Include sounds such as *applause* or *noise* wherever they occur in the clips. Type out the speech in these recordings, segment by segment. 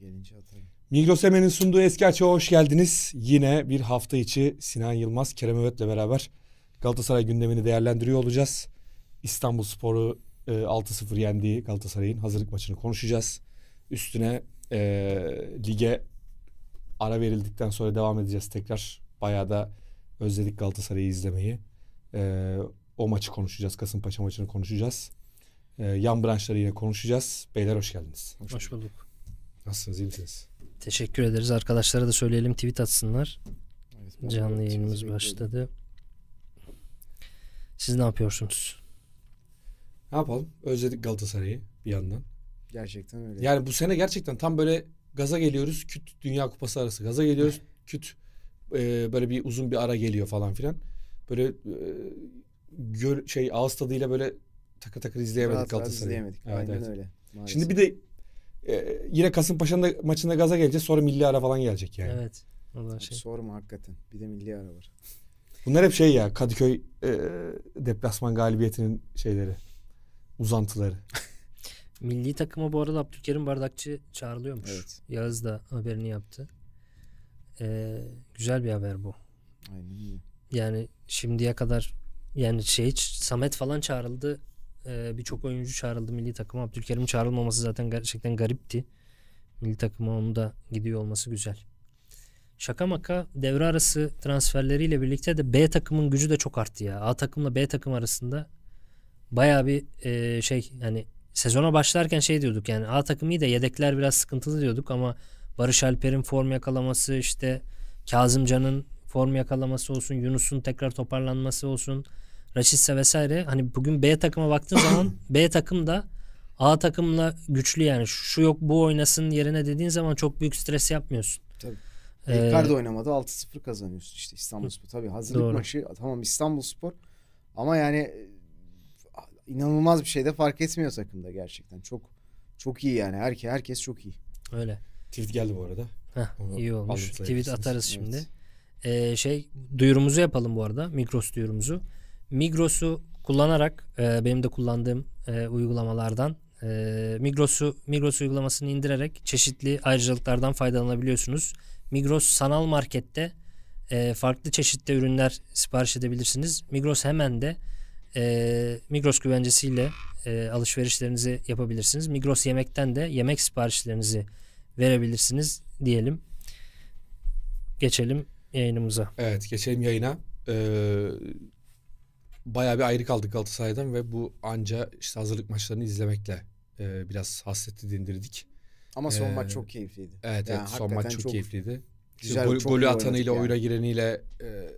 Gelince atayım. Migros Emen'in sunduğu Eski Açığa hoş geldiniz. Yine bir hafta içi Sinan Yılmaz, Kerem Övet'le beraber Galatasaray gündemini değerlendiriyor olacağız. İstanbul Sporu e, 6-0 yendiği Galatasaray'ın hazırlık maçını konuşacağız. Üstüne e, lige ara verildikten sonra devam edeceğiz tekrar. Bayağı da özledik Galatasaray'ı izlemeyi. Ee, o maçı konuşacağız. Kasımpaşa maçını konuşacağız. Ee, yan branşları yine konuşacağız. Beyler hoş geldiniz. Hoş, hoş bulduk. Nasılsınız? İyi misiniz? Teşekkür ederiz. Arkadaşlara da söyleyelim tweet atsınlar. Evet, Canlı yayınımız başladı. Siz ne yapıyorsunuz? Ne yapalım? Özledik Galatasaray'ı bir yandan. Gerçekten öyle. Yani bu sene gerçekten tam böyle gaza geliyoruz küt Dünya Kupası arası gaza geliyoruz küt e, böyle bir uzun bir ara geliyor falan filan. Böyle e, gör, şey ağız tadıyla böyle takır takır izleyemedik rahat, Galatasaray'ı. Rahat izleyemedik. Evet, Aynen evet. öyle. Maalesef. Şimdi bir de e, yine Kasımpaşa'nın maçında gaza geleceğiz sonra milli ara falan gelecek yani. Evet. Vallahi şey. Sorma hakikaten. Bir de milli ara var. Bunlar hep şey ya Kadıköy e, deplasman galibiyetinin şeyleri. Uzantıları. *laughs* Milli takıma bu arada Abdülkerim Bardakçı çağrılıyormuş. Evet. Yağız da haberini yaptı. Ee, güzel bir haber bu. Aynen Yani şimdiye kadar yani şey Samet falan çağrıldı. Ee, Birçok oyuncu çağrıldı milli takıma. Abdülkerim çağrılmaması zaten gerçekten garipti. Milli takıma onu da gidiyor olması güzel. Şaka maka devre arası transferleriyle birlikte de B takımın gücü de çok arttı ya. A takımla B takım arasında baya bir e, şey yani sezona başlarken şey diyorduk yani A takımı iyi de yedekler biraz sıkıntılı diyorduk ama Barış Alper'in form yakalaması işte Kazımcan'ın form yakalaması olsun Yunus'un tekrar toparlanması olsun Raşitse vesaire hani bugün B takıma baktığın *coughs* zaman B takım da A takımla güçlü yani şu yok bu oynasın yerine dediğin zaman çok büyük stres yapmıyorsun. Tabii. Ee, Ricardo oynamada 6-0 kazanıyorsun işte İstanbul Spor. Tabii hazırlık Doğru. maçı tamam İstanbul Spor ama yani inanılmaz bir şey de fark etmiyor takımda gerçekten. Çok çok iyi yani. herke herkes çok iyi. Öyle. Tweet geldi bu arada. Heh, iyi olmuş. Tweet atarız şimdi. Evet. Ee, şey duyurumuzu yapalım bu arada. Migros duyurumuzu. Migros'u kullanarak e, benim de kullandığım e, uygulamalardan e, Migros'u Migros uygulamasını indirerek çeşitli ayrıcalıklardan faydalanabiliyorsunuz. Migros sanal markette e, farklı çeşitli ürünler sipariş edebilirsiniz. Migros hemen de e, Migros güvencesiyle e, alışverişlerinizi yapabilirsiniz. Migros yemekten de yemek siparişlerinizi verebilirsiniz diyelim. Geçelim yayınımıza. Evet geçelim yayına. Ee, bayağı bir ayrı kaldık Galatasaray'dan ve bu anca işte hazırlık maçlarını izlemekle e, biraz hasreti dindirdik. Ama son ee, maç çok keyifliydi. Evet, yani evet son maç çok, çok keyifliydi. Güzel, gol, golü atanıyla, oyuna gireniyle e,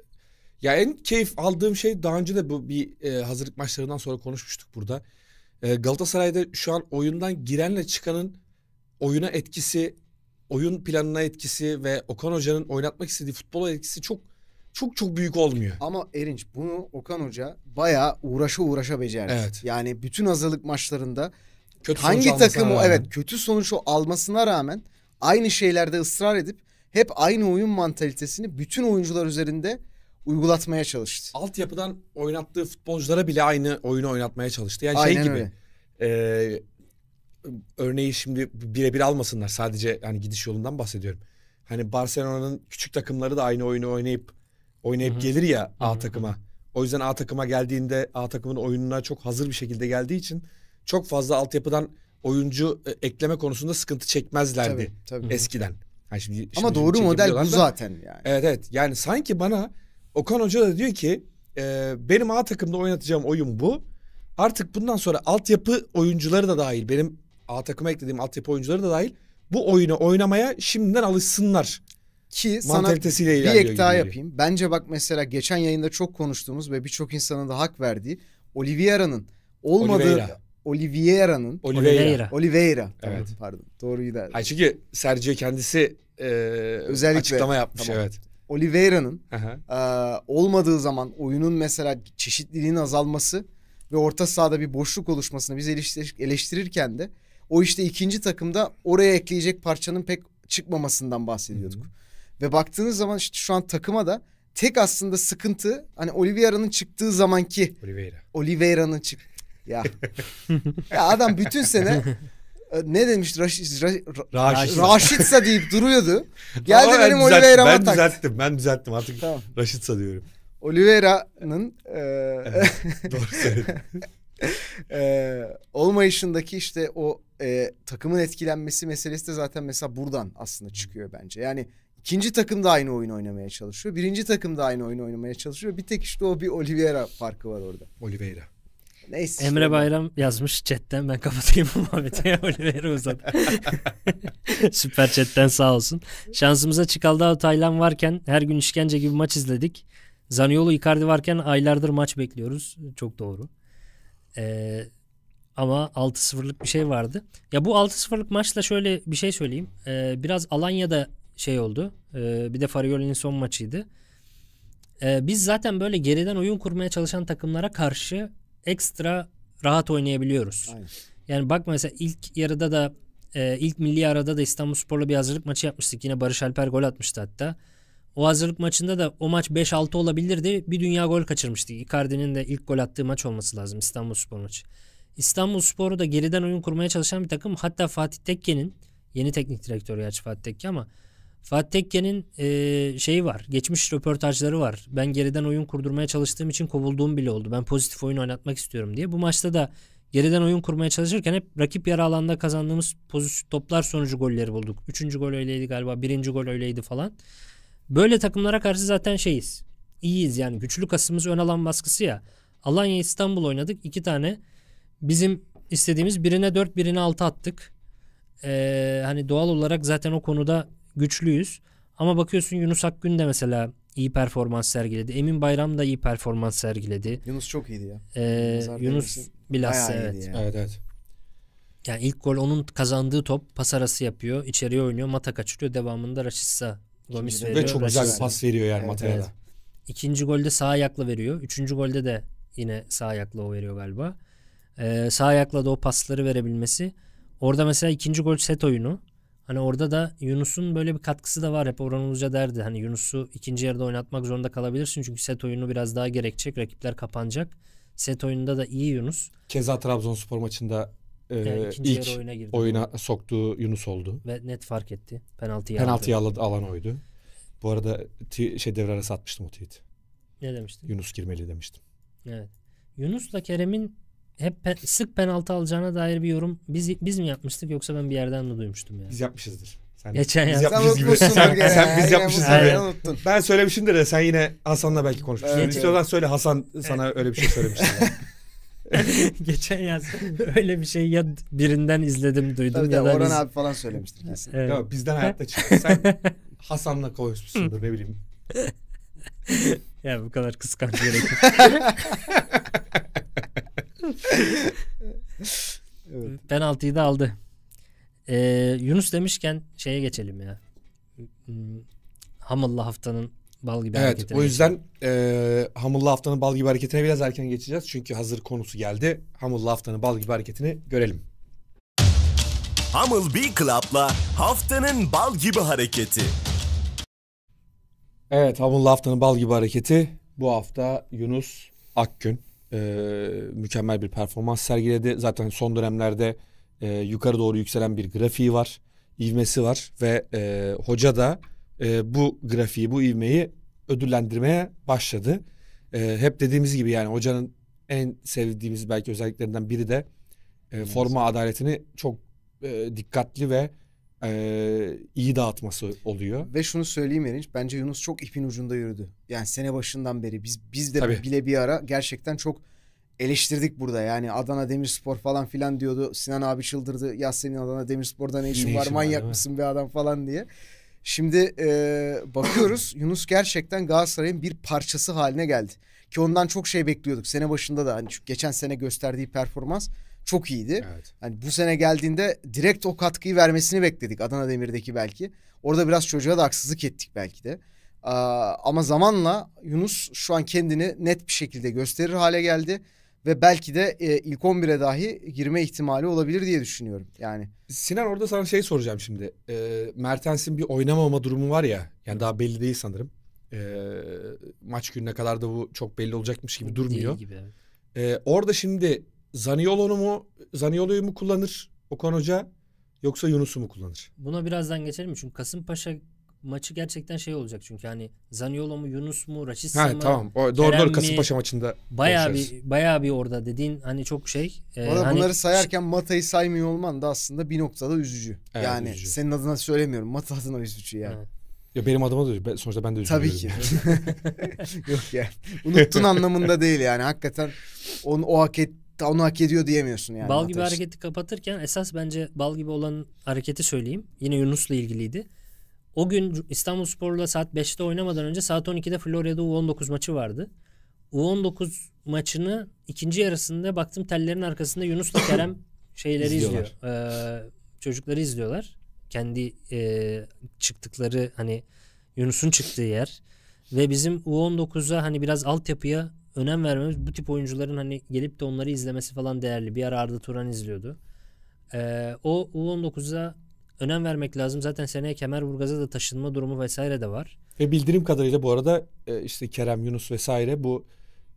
ya en keyif aldığım şey daha önce de bu bir e, hazırlık maçlarından sonra konuşmuştuk burada. E, Galatasaray'da şu an oyundan girenle çıkanın oyuna etkisi, oyun planına etkisi ve Okan Hoca'nın oynatmak istediği futbola etkisi çok çok çok büyük olmuyor. Ama Erinç bunu Okan Hoca bayağı uğraşa uğraşa becerdi. Evet. Yani bütün hazırlık maçlarında kötü hangi takımı rağmen. evet kötü sonuç almasına rağmen aynı şeylerde ısrar edip hep aynı oyun mantalitesini bütün oyuncular üzerinde uygulatmaya çalıştı. Altyapıdan oynattığı futbolculara bile aynı oyunu oynatmaya çalıştı. Yani şey Aynen şey gibi. Öyle. E, örneği şimdi birebir almasınlar sadece hani gidiş yolundan bahsediyorum. Hani Barcelona'nın küçük takımları da aynı oyunu oynayıp oynayıp Hı-hı. gelir ya Hı-hı. takıma. O yüzden A takıma geldiğinde A takımın oyununa çok hazır bir şekilde geldiği için çok fazla altyapıdan oyuncu e, ekleme konusunda sıkıntı çekmezlerdi tabii, tabii. eskiden. Yani şimdi, Ama şimdi doğru model bu zaten yani. Evet evet. Yani sanki bana Okan Hoca da diyor ki e, benim A takımda oynatacağım oyun bu. Artık bundan sonra altyapı oyuncuları da dahil benim A takıma eklediğim altyapı oyuncuları da dahil bu oyunu oynamaya şimdiden alışsınlar. Ki sana bir ek daha yapayım. Bence bak mesela geçen yayında çok konuştuğumuz ve birçok insanın da hak verdiği Oliveira'nın olmadığı Oliveira. Oliveira'nın Oliveira. Oliveira. Evet. Pardon. Doğruyu da. Hayır çünkü Sergio kendisi e, özellikle açıklama yapmış. Tamam. Evet. Oliveira'nın e, olmadığı zaman oyunun mesela çeşitliliğin azalması ve orta sahada bir boşluk oluşmasını biz eleştir, eleştirirken de o işte ikinci takımda oraya ekleyecek parçanın pek çıkmamasından bahsediyorduk. Hı hı. Ve baktığınız zaman işte şu an takıma da tek aslında sıkıntı hani Oliveira'nın çıktığı zamanki Oliveira. Oliveira'nın çık ya. *laughs* ya adam bütün sene ee, ne demiş Raşit, Raşit, Raşit. Raşitsa deyip duruyordu. *laughs* Geldi Ama benim ben Oliveira'ma taktı. Ben düzelttim ben düzelttim artık tamam. Raşitsa diyorum. Oliveira'nın e, evet, *laughs* doğru söyledin. e, olmayışındaki işte o e, takımın etkilenmesi meselesi de zaten mesela buradan aslında çıkıyor bence. Yani ikinci takım da aynı oyun oynamaya çalışıyor. Birinci takım da aynı oyun oynamaya çalışıyor. Bir tek işte o bir Oliveira farkı var orada. Oliveira. Neyse. Emre işte. Bayram yazmış chatten ben kapatayım bu Muhammed'e Oliver'i uzat. *laughs* Süper chatten sağ olsun. Şansımıza Çikaldao Taylan varken her gün işkence gibi maç izledik. Zaniolo Icardi varken aylardır maç bekliyoruz. Çok doğru. Ee, ama 6-0'lık bir şey vardı. Ya bu 6-0'lık maçla şöyle bir şey söyleyeyim. Ee, biraz Alanya'da şey oldu. Ee, bir de Farioli'nin son maçıydı. Ee, biz zaten böyle geriden oyun kurmaya çalışan takımlara karşı ekstra rahat oynayabiliyoruz. Aynen. Yani bak mesela ilk yarıda da e, ilk milli arada da İstanbul Spor'la bir hazırlık maçı yapmıştık. Yine Barış Alper gol atmıştı hatta. O hazırlık maçında da o maç 5-6 olabilirdi. Bir dünya gol kaçırmıştık. Icardi'nin de ilk gol attığı maç olması lazım İstanbul Spor maçı. İstanbul Spor'u da geriden oyun kurmaya çalışan bir takım. Hatta Fatih Tekke'nin yeni teknik direktörü gerçi Fatih Tekke ama Fatih Tekke'nin e, şeyi var. Geçmiş röportajları var. Ben geriden oyun kurdurmaya çalıştığım için kovulduğum bile oldu. Ben pozitif oyun oynatmak istiyorum diye. Bu maçta da geriden oyun kurmaya çalışırken hep rakip yarı alanda kazandığımız pozisyon toplar sonucu golleri bulduk. Üçüncü gol öyleydi galiba. Birinci gol öyleydi falan. Böyle takımlara karşı zaten şeyiz. İyiyiz yani. Güçlü kasımız ön alan baskısı ya. Alanya İstanbul oynadık. iki tane bizim istediğimiz birine dört birine altı attık. Ee, hani doğal olarak zaten o konuda güçlüyüz. Ama bakıyorsun Yunus Akgün de mesela iyi performans sergiledi. Emin Bayram da iyi performans sergiledi. Yunus çok iyiydi ya. Ee, Yunus bilhassa evet. Yani. Evet evet. Yani ilk gol onun kazandığı top pas arası yapıyor. içeriye oynuyor. Mata kaçırıyor. Devamında Raşitsa Gomis veriyor. Ve çok Raşitsa. güzel pas veriyor yani evet, Mata'ya evet. da. İkinci golde sağ ayakla veriyor. Üçüncü golde de yine sağ ayakla o veriyor galiba. Ee, sağ ayakla da o pasları verebilmesi. Orada mesela ikinci gol set oyunu. Hani orada da Yunus'un böyle bir katkısı da var. Hep Orhan Uluca derdi. Hani Yunus'u ikinci yarıda oynatmak zorunda kalabilirsin. Çünkü set oyunu biraz daha gerekecek. Rakipler kapanacak. Set oyununda da iyi Yunus. Keza Trabzonspor maçında e, yani ilk oyuna, girdi oyuna bu. soktuğu Yunus oldu. Ve net fark etti. Penaltıyı, Penaltıyı aldı. alan oydu. Bu arada t- şey devre arası atmıştım o tweet'i. Ne demiştin? Yunus girmeli demiştim. Evet. Yunus'la Kerem'in hep pe- sık penaltı alacağına dair bir yorum biz biz mi yapmıştık yoksa ben bir yerden de duymuştum ya? Biz yapmışızdır. Sen, Geçen biz yapmışız sen gibi. sen, sen biz yapmışız gibi. Unuttun. Ben söylemişimdir de sen yine Hasan'la belki konuşmuşsun. Evet, İstiyorsan evet. söyle Hasan sana öyle bir şey söylemişti. *laughs* Geçen yaz öyle bir şey ya birinden izledim duydum Tabii ya da Orhan biz... abi falan söylemiştir kesin. Evet. Ya, bizden hayatta çıktı. Sen *laughs* Hasan'la kavuşmuşsundur ne bileyim. *laughs* ya bu kadar kıskanç gerek *laughs* evet. Penaltıyı da aldı. Ee, Yunus demişken şeye geçelim ya. Hmm, Hamılla haftanın bal gibi evet, hareketine. Evet o yüzden e, Hamılla haftanın bal gibi hareketine biraz erken geçeceğiz. Çünkü hazır konusu geldi. Hamılla haftanın bal gibi hareketini görelim. Hamul B Club'la haftanın bal gibi hareketi. Evet Hamılla haftanın bal gibi hareketi. Bu hafta Yunus Akgün e, mükemmel bir performans sergiledi. Zaten son dönemlerde e, yukarı doğru yükselen bir grafiği var, ivmesi var ve e, hoca da e, bu grafiği, bu ivmeyi ödüllendirmeye başladı. E, hep dediğimiz gibi yani hocanın en sevdiğimiz belki özelliklerinden biri de e, forma adaletini çok e, dikkatli ve e, iyi dağıtması oluyor. Ve şunu söyleyeyim Erinç bence Yunus çok ipin ucunda yürüdü. Yani sene başından beri biz biz de Tabii. bile bir ara gerçekten çok eleştirdik burada. Yani Adana Demirspor falan filan diyordu. Sinan abi çıldırdı. Ya senin Adana Demirspor'da ne işin ne var işin manyak var, mısın bir adam falan diye. Şimdi e, bakıyoruz *coughs* Yunus gerçekten Galatasaray'ın bir parçası haline geldi. Ki ondan çok şey bekliyorduk. Sene başında da hani geçen sene gösterdiği performans çok iyiydi. Evet. Hani bu sene geldiğinde direkt o katkıyı vermesini bekledik Adana Demir'deki belki. Orada biraz çocuğa da haksızlık ettik belki de. Aa, ama zamanla Yunus şu an kendini net bir şekilde gösterir hale geldi ve belki de e, ilk 11'e dahi girme ihtimali olabilir diye düşünüyorum. Yani Sinan orada sana şey soracağım şimdi. E, Mertens'in bir oynamama durumu var ya. Yani daha belli değil sanırım. E, maç gününe kadar da bu çok belli olacakmış gibi durmuyor. Değil gibi. E, orada şimdi Zaniolo'nu mu Zaniolo'yu mu kullanır Okan Hoca yoksa Yunus'u mu kullanır? Buna birazdan geçelim çünkü Kasımpaşa maçı gerçekten şey olacak çünkü hani Zaniolo mu Yunus mu Raşitsa mı? tamam. O, doğru Kerem doğru Kasımpaşa mi? maçında bayağı bir bayağı bir orada dediğin hani çok şey. E, Orada hani, bunları sayarken Mata'yı saymıyor olman da aslında bir noktada üzücü. Evet, yani üzücü. senin adına söylemiyorum. Mata adına üzücü yani. Evet. Ya benim adıma da ben, sonuçta ben de üzüldüm. Tabii ki. *laughs* Yok ya Unuttun anlamında değil yani. Hakikaten on o hak et, da onu hak ediyor diyemiyorsun yani. Bal gibi ateş. hareketi kapatırken esas bence bal gibi olan hareketi söyleyeyim. Yine Yunus'la ilgiliydi. O gün İstanbul Spor'la saat 5'te oynamadan önce saat 12'de Florya'da U19 maçı vardı. U19 maçını ikinci yarısında baktım tellerin arkasında Yunus'la *coughs* Kerem şeyleri izliyor. Ee, çocukları izliyorlar. Kendi e, çıktıkları hani Yunus'un çıktığı yer ve bizim U19'a hani biraz altyapıya önem vermemiz bu tip oyuncuların hani gelip de onları izlemesi falan değerli. Bir ara Arda Turan izliyordu. Ee, o U19'a önem vermek lazım. Zaten seneye Kemerburgaz'a da taşınma durumu vesaire de var. Ve bildirim kadarıyla bu arada e, işte Kerem Yunus vesaire bu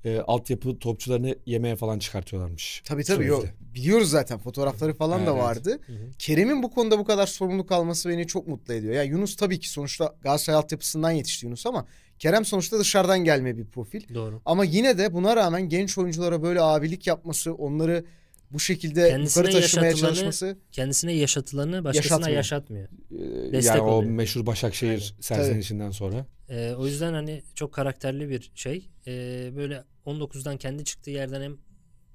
e, altyapı topçularını yemeğe falan çıkartıyorlarmış. Tabii tabii yok. Biliyoruz zaten fotoğrafları falan evet. da vardı. Kerem'in bu konuda bu kadar sorumluluk alması beni çok mutlu ediyor. Ya yani Yunus tabii ki sonuçta Galatasaray altyapısından yetişti Yunus ama Kerem sonuçta dışarıdan gelme bir profil. Doğru. Ama yine de buna rağmen genç oyunculara böyle abilik yapması, onları bu şekilde kendisine yukarı taşımaya çalışması. Kendisine yaşatılanı başkasına yaşatmıyor. yaşatmıyor. Ee, Destek yani o meşhur Başakşehir Aynen. serzenişinden sonra. Ee, o yüzden hani çok karakterli bir şey. Ee, böyle 19'dan kendi çıktığı yerden hem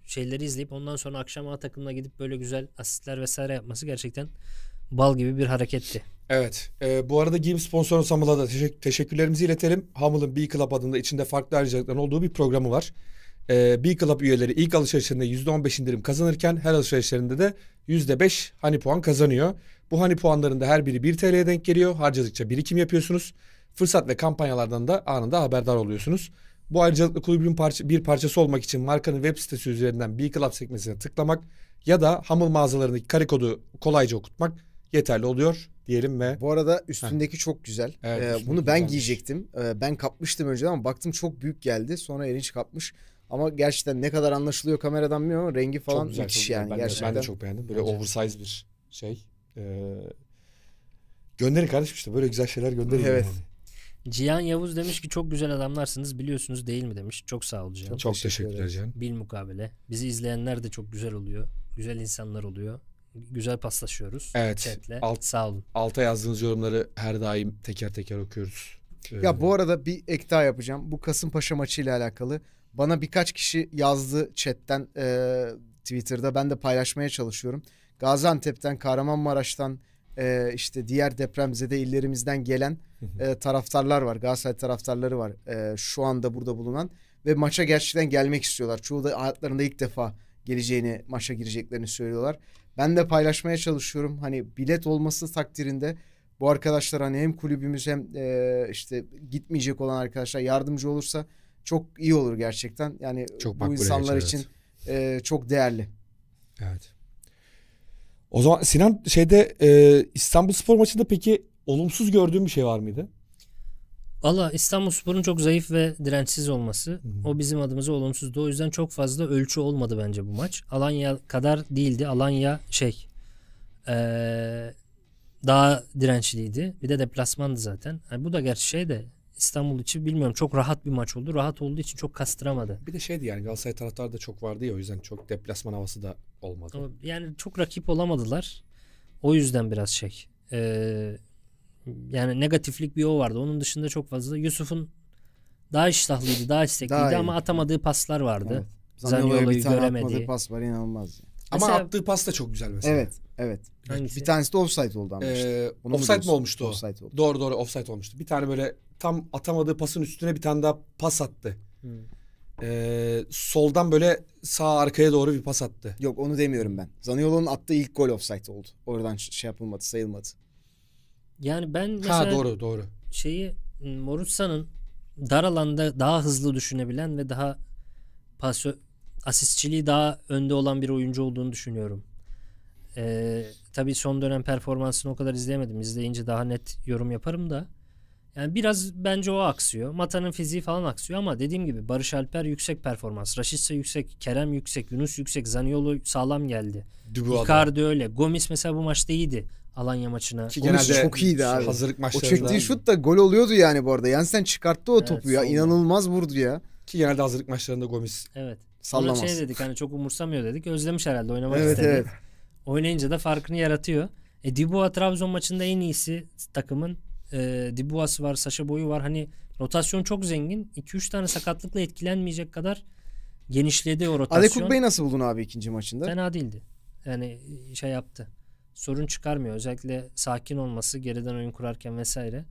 şeyleri izleyip ondan sonra akşam A takımına gidip böyle güzel asistler vesaire yapması gerçekten bal gibi bir hareketti. Evet. E, bu arada giyim sponsoru Samal'a da teşek- teşekkürlerimizi iletelim. Hummel'ın B Club adında içinde farklı ayrıcalıkların olduğu bir programı var. E, B Club üyeleri ilk alışverişlerinde %15 indirim kazanırken her alışverişlerinde de %5 hani puan kazanıyor. Bu hani puanların da her biri 1 TL'ye denk geliyor. Harcadıkça birikim yapıyorsunuz. Fırsat ve kampanyalardan da anında haberdar oluyorsunuz. Bu ayrıcalıklı kulübün parça, bir parçası olmak için markanın web sitesi üzerinden B Club sekmesine tıklamak ya da Hamıl mağazalarındaki kare kodu kolayca okutmak yeterli oluyor diyelim ve... Bu arada üstündeki Heh. çok güzel. Evet, ee, bunu ben güzelmiş. giyecektim. Ee, ben kapmıştım önceden ama baktım çok büyük geldi. Sonra Erinç kapmış. Ama gerçekten ne kadar anlaşılıyor kameradan bilmiyorum ama rengi falan çok güzel, müthiş çok yani. Ben, gerçekten. De, ben de çok beğendim. Böyle Bence. oversize bir şey. Ee, gönderin kardeşim işte böyle güzel şeyler gönderin. Evet. Yani. Cihan Yavuz demiş ki çok güzel adamlarsınız biliyorsunuz değil mi demiş. Çok sağ ol Cihan. Çok, çok teşekkürler Cihan. Bil mukabele. Bizi izleyenler de çok güzel oluyor. Güzel insanlar oluyor güzel paslaşıyoruz. Evet. Chatle. Alt, Sağ olun. Alta yazdığınız yorumları her daim teker teker okuyoruz. Öyle ee, ya bu arada bir ek daha yapacağım. Bu Kasımpaşa maçı ile alakalı. Bana birkaç kişi yazdı chatten e, Twitter'da. Ben de paylaşmaya çalışıyorum. Gaziantep'ten, Kahramanmaraş'tan e, işte diğer depremzede illerimizden gelen e, taraftarlar var. Galatasaray taraftarları var e, şu anda burada bulunan. Ve maça gerçekten gelmek istiyorlar. Çoğu da hayatlarında ilk defa geleceğini, maça gireceklerini söylüyorlar. Ben de paylaşmaya çalışıyorum. Hani bilet olması takdirinde bu arkadaşlar hani hem kulübümüz hem e, işte gitmeyecek olan arkadaşlar yardımcı olursa çok iyi olur gerçekten. Yani çok bu insanlar için, e, çok değerli. Evet. O zaman Sinan şeyde e, İstanbul Spor maçında peki olumsuz gördüğün bir şey var mıydı? Valla İstanbul Spor'un çok zayıf ve dirençsiz olması Hı. o bizim adımıza olumsuzdu. O yüzden çok fazla ölçü olmadı bence bu maç. Alanya kadar değildi. Alanya şey ee, daha dirençliydi. Bir de deplasmandı zaten. Yani bu da gerçi şey de İstanbul için bilmiyorum çok rahat bir maç oldu. Rahat olduğu için çok kastıramadı. Bir de şeydi yani Galatasaray taraftarı da çok vardı ya o yüzden çok deplasman havası da olmadı. yani çok rakip olamadılar. O yüzden biraz şey. Ee, yani negatiflik bir o vardı. Onun dışında çok fazla. Yusuf'un daha iştahlıydı, daha istekliydi daha ama atamadığı paslar vardı. Evet. Zaniolo'yu göremedi. Atmadığı pas var inanılmaz. Ama attığı pas da çok güzel mesela. Evet, evet. Hangisi? Bir tanesi de offside oldu ama işte. Ee, Bunu offside mi olmuştu o? Offside oldu. Doğru doğru offside olmuştu. Bir tane böyle tam atamadığı pasın üstüne bir tane daha pas attı. Hmm. Ee, soldan böyle sağ arkaya doğru bir pas attı. Yok onu demiyorum ben. Zaniolo'nun attığı ilk gol offside oldu. Oradan şey yapılmadı, sayılmadı. Yani ben mesela ha, doğru, doğru. şeyi Morutsa'nın dar alanda daha hızlı düşünebilen ve daha pasyo, asistçiliği daha önde olan bir oyuncu olduğunu düşünüyorum. Ee, tabii son dönem performansını o kadar izleyemedim. İzleyince daha net yorum yaparım da. Yani biraz bence o aksıyor. Mata'nın fiziği falan aksıyor ama dediğim gibi Barış Alper yüksek performans. Raşitse yüksek, Kerem yüksek, Yunus yüksek, Zaniolo sağlam geldi. Icardi öyle. Gomis mesela bu maçta iyiydi. Alanya maçına. Ki genelde çok iyiydi abi. Hazırlık maçlarında. O çektiği şut da gol oluyordu yani bu arada. Yani sen çıkarttı o evet, topu ya. Oldu. İnanılmaz vurdu ya. Ki genelde hazırlık maçlarında Gomis evet. sallamaz. Sonra şey dedik hani çok umursamıyor dedik. Özlemiş herhalde oynamak evet, istedi. Evet. Oynayınca da farkını yaratıyor. E, Dibua Trabzon maçında en iyisi takımın. E, Dibua'sı var, Saşa Boyu var. Hani rotasyon çok zengin. 2-3 tane sakatlıkla etkilenmeyecek kadar genişledi o rotasyon. Adekuk Bey nasıl buldun abi ikinci maçında? Fena değildi. Yani e, şey yaptı sorun çıkarmıyor. Özellikle sakin olması geriden oyun kurarken vesaire.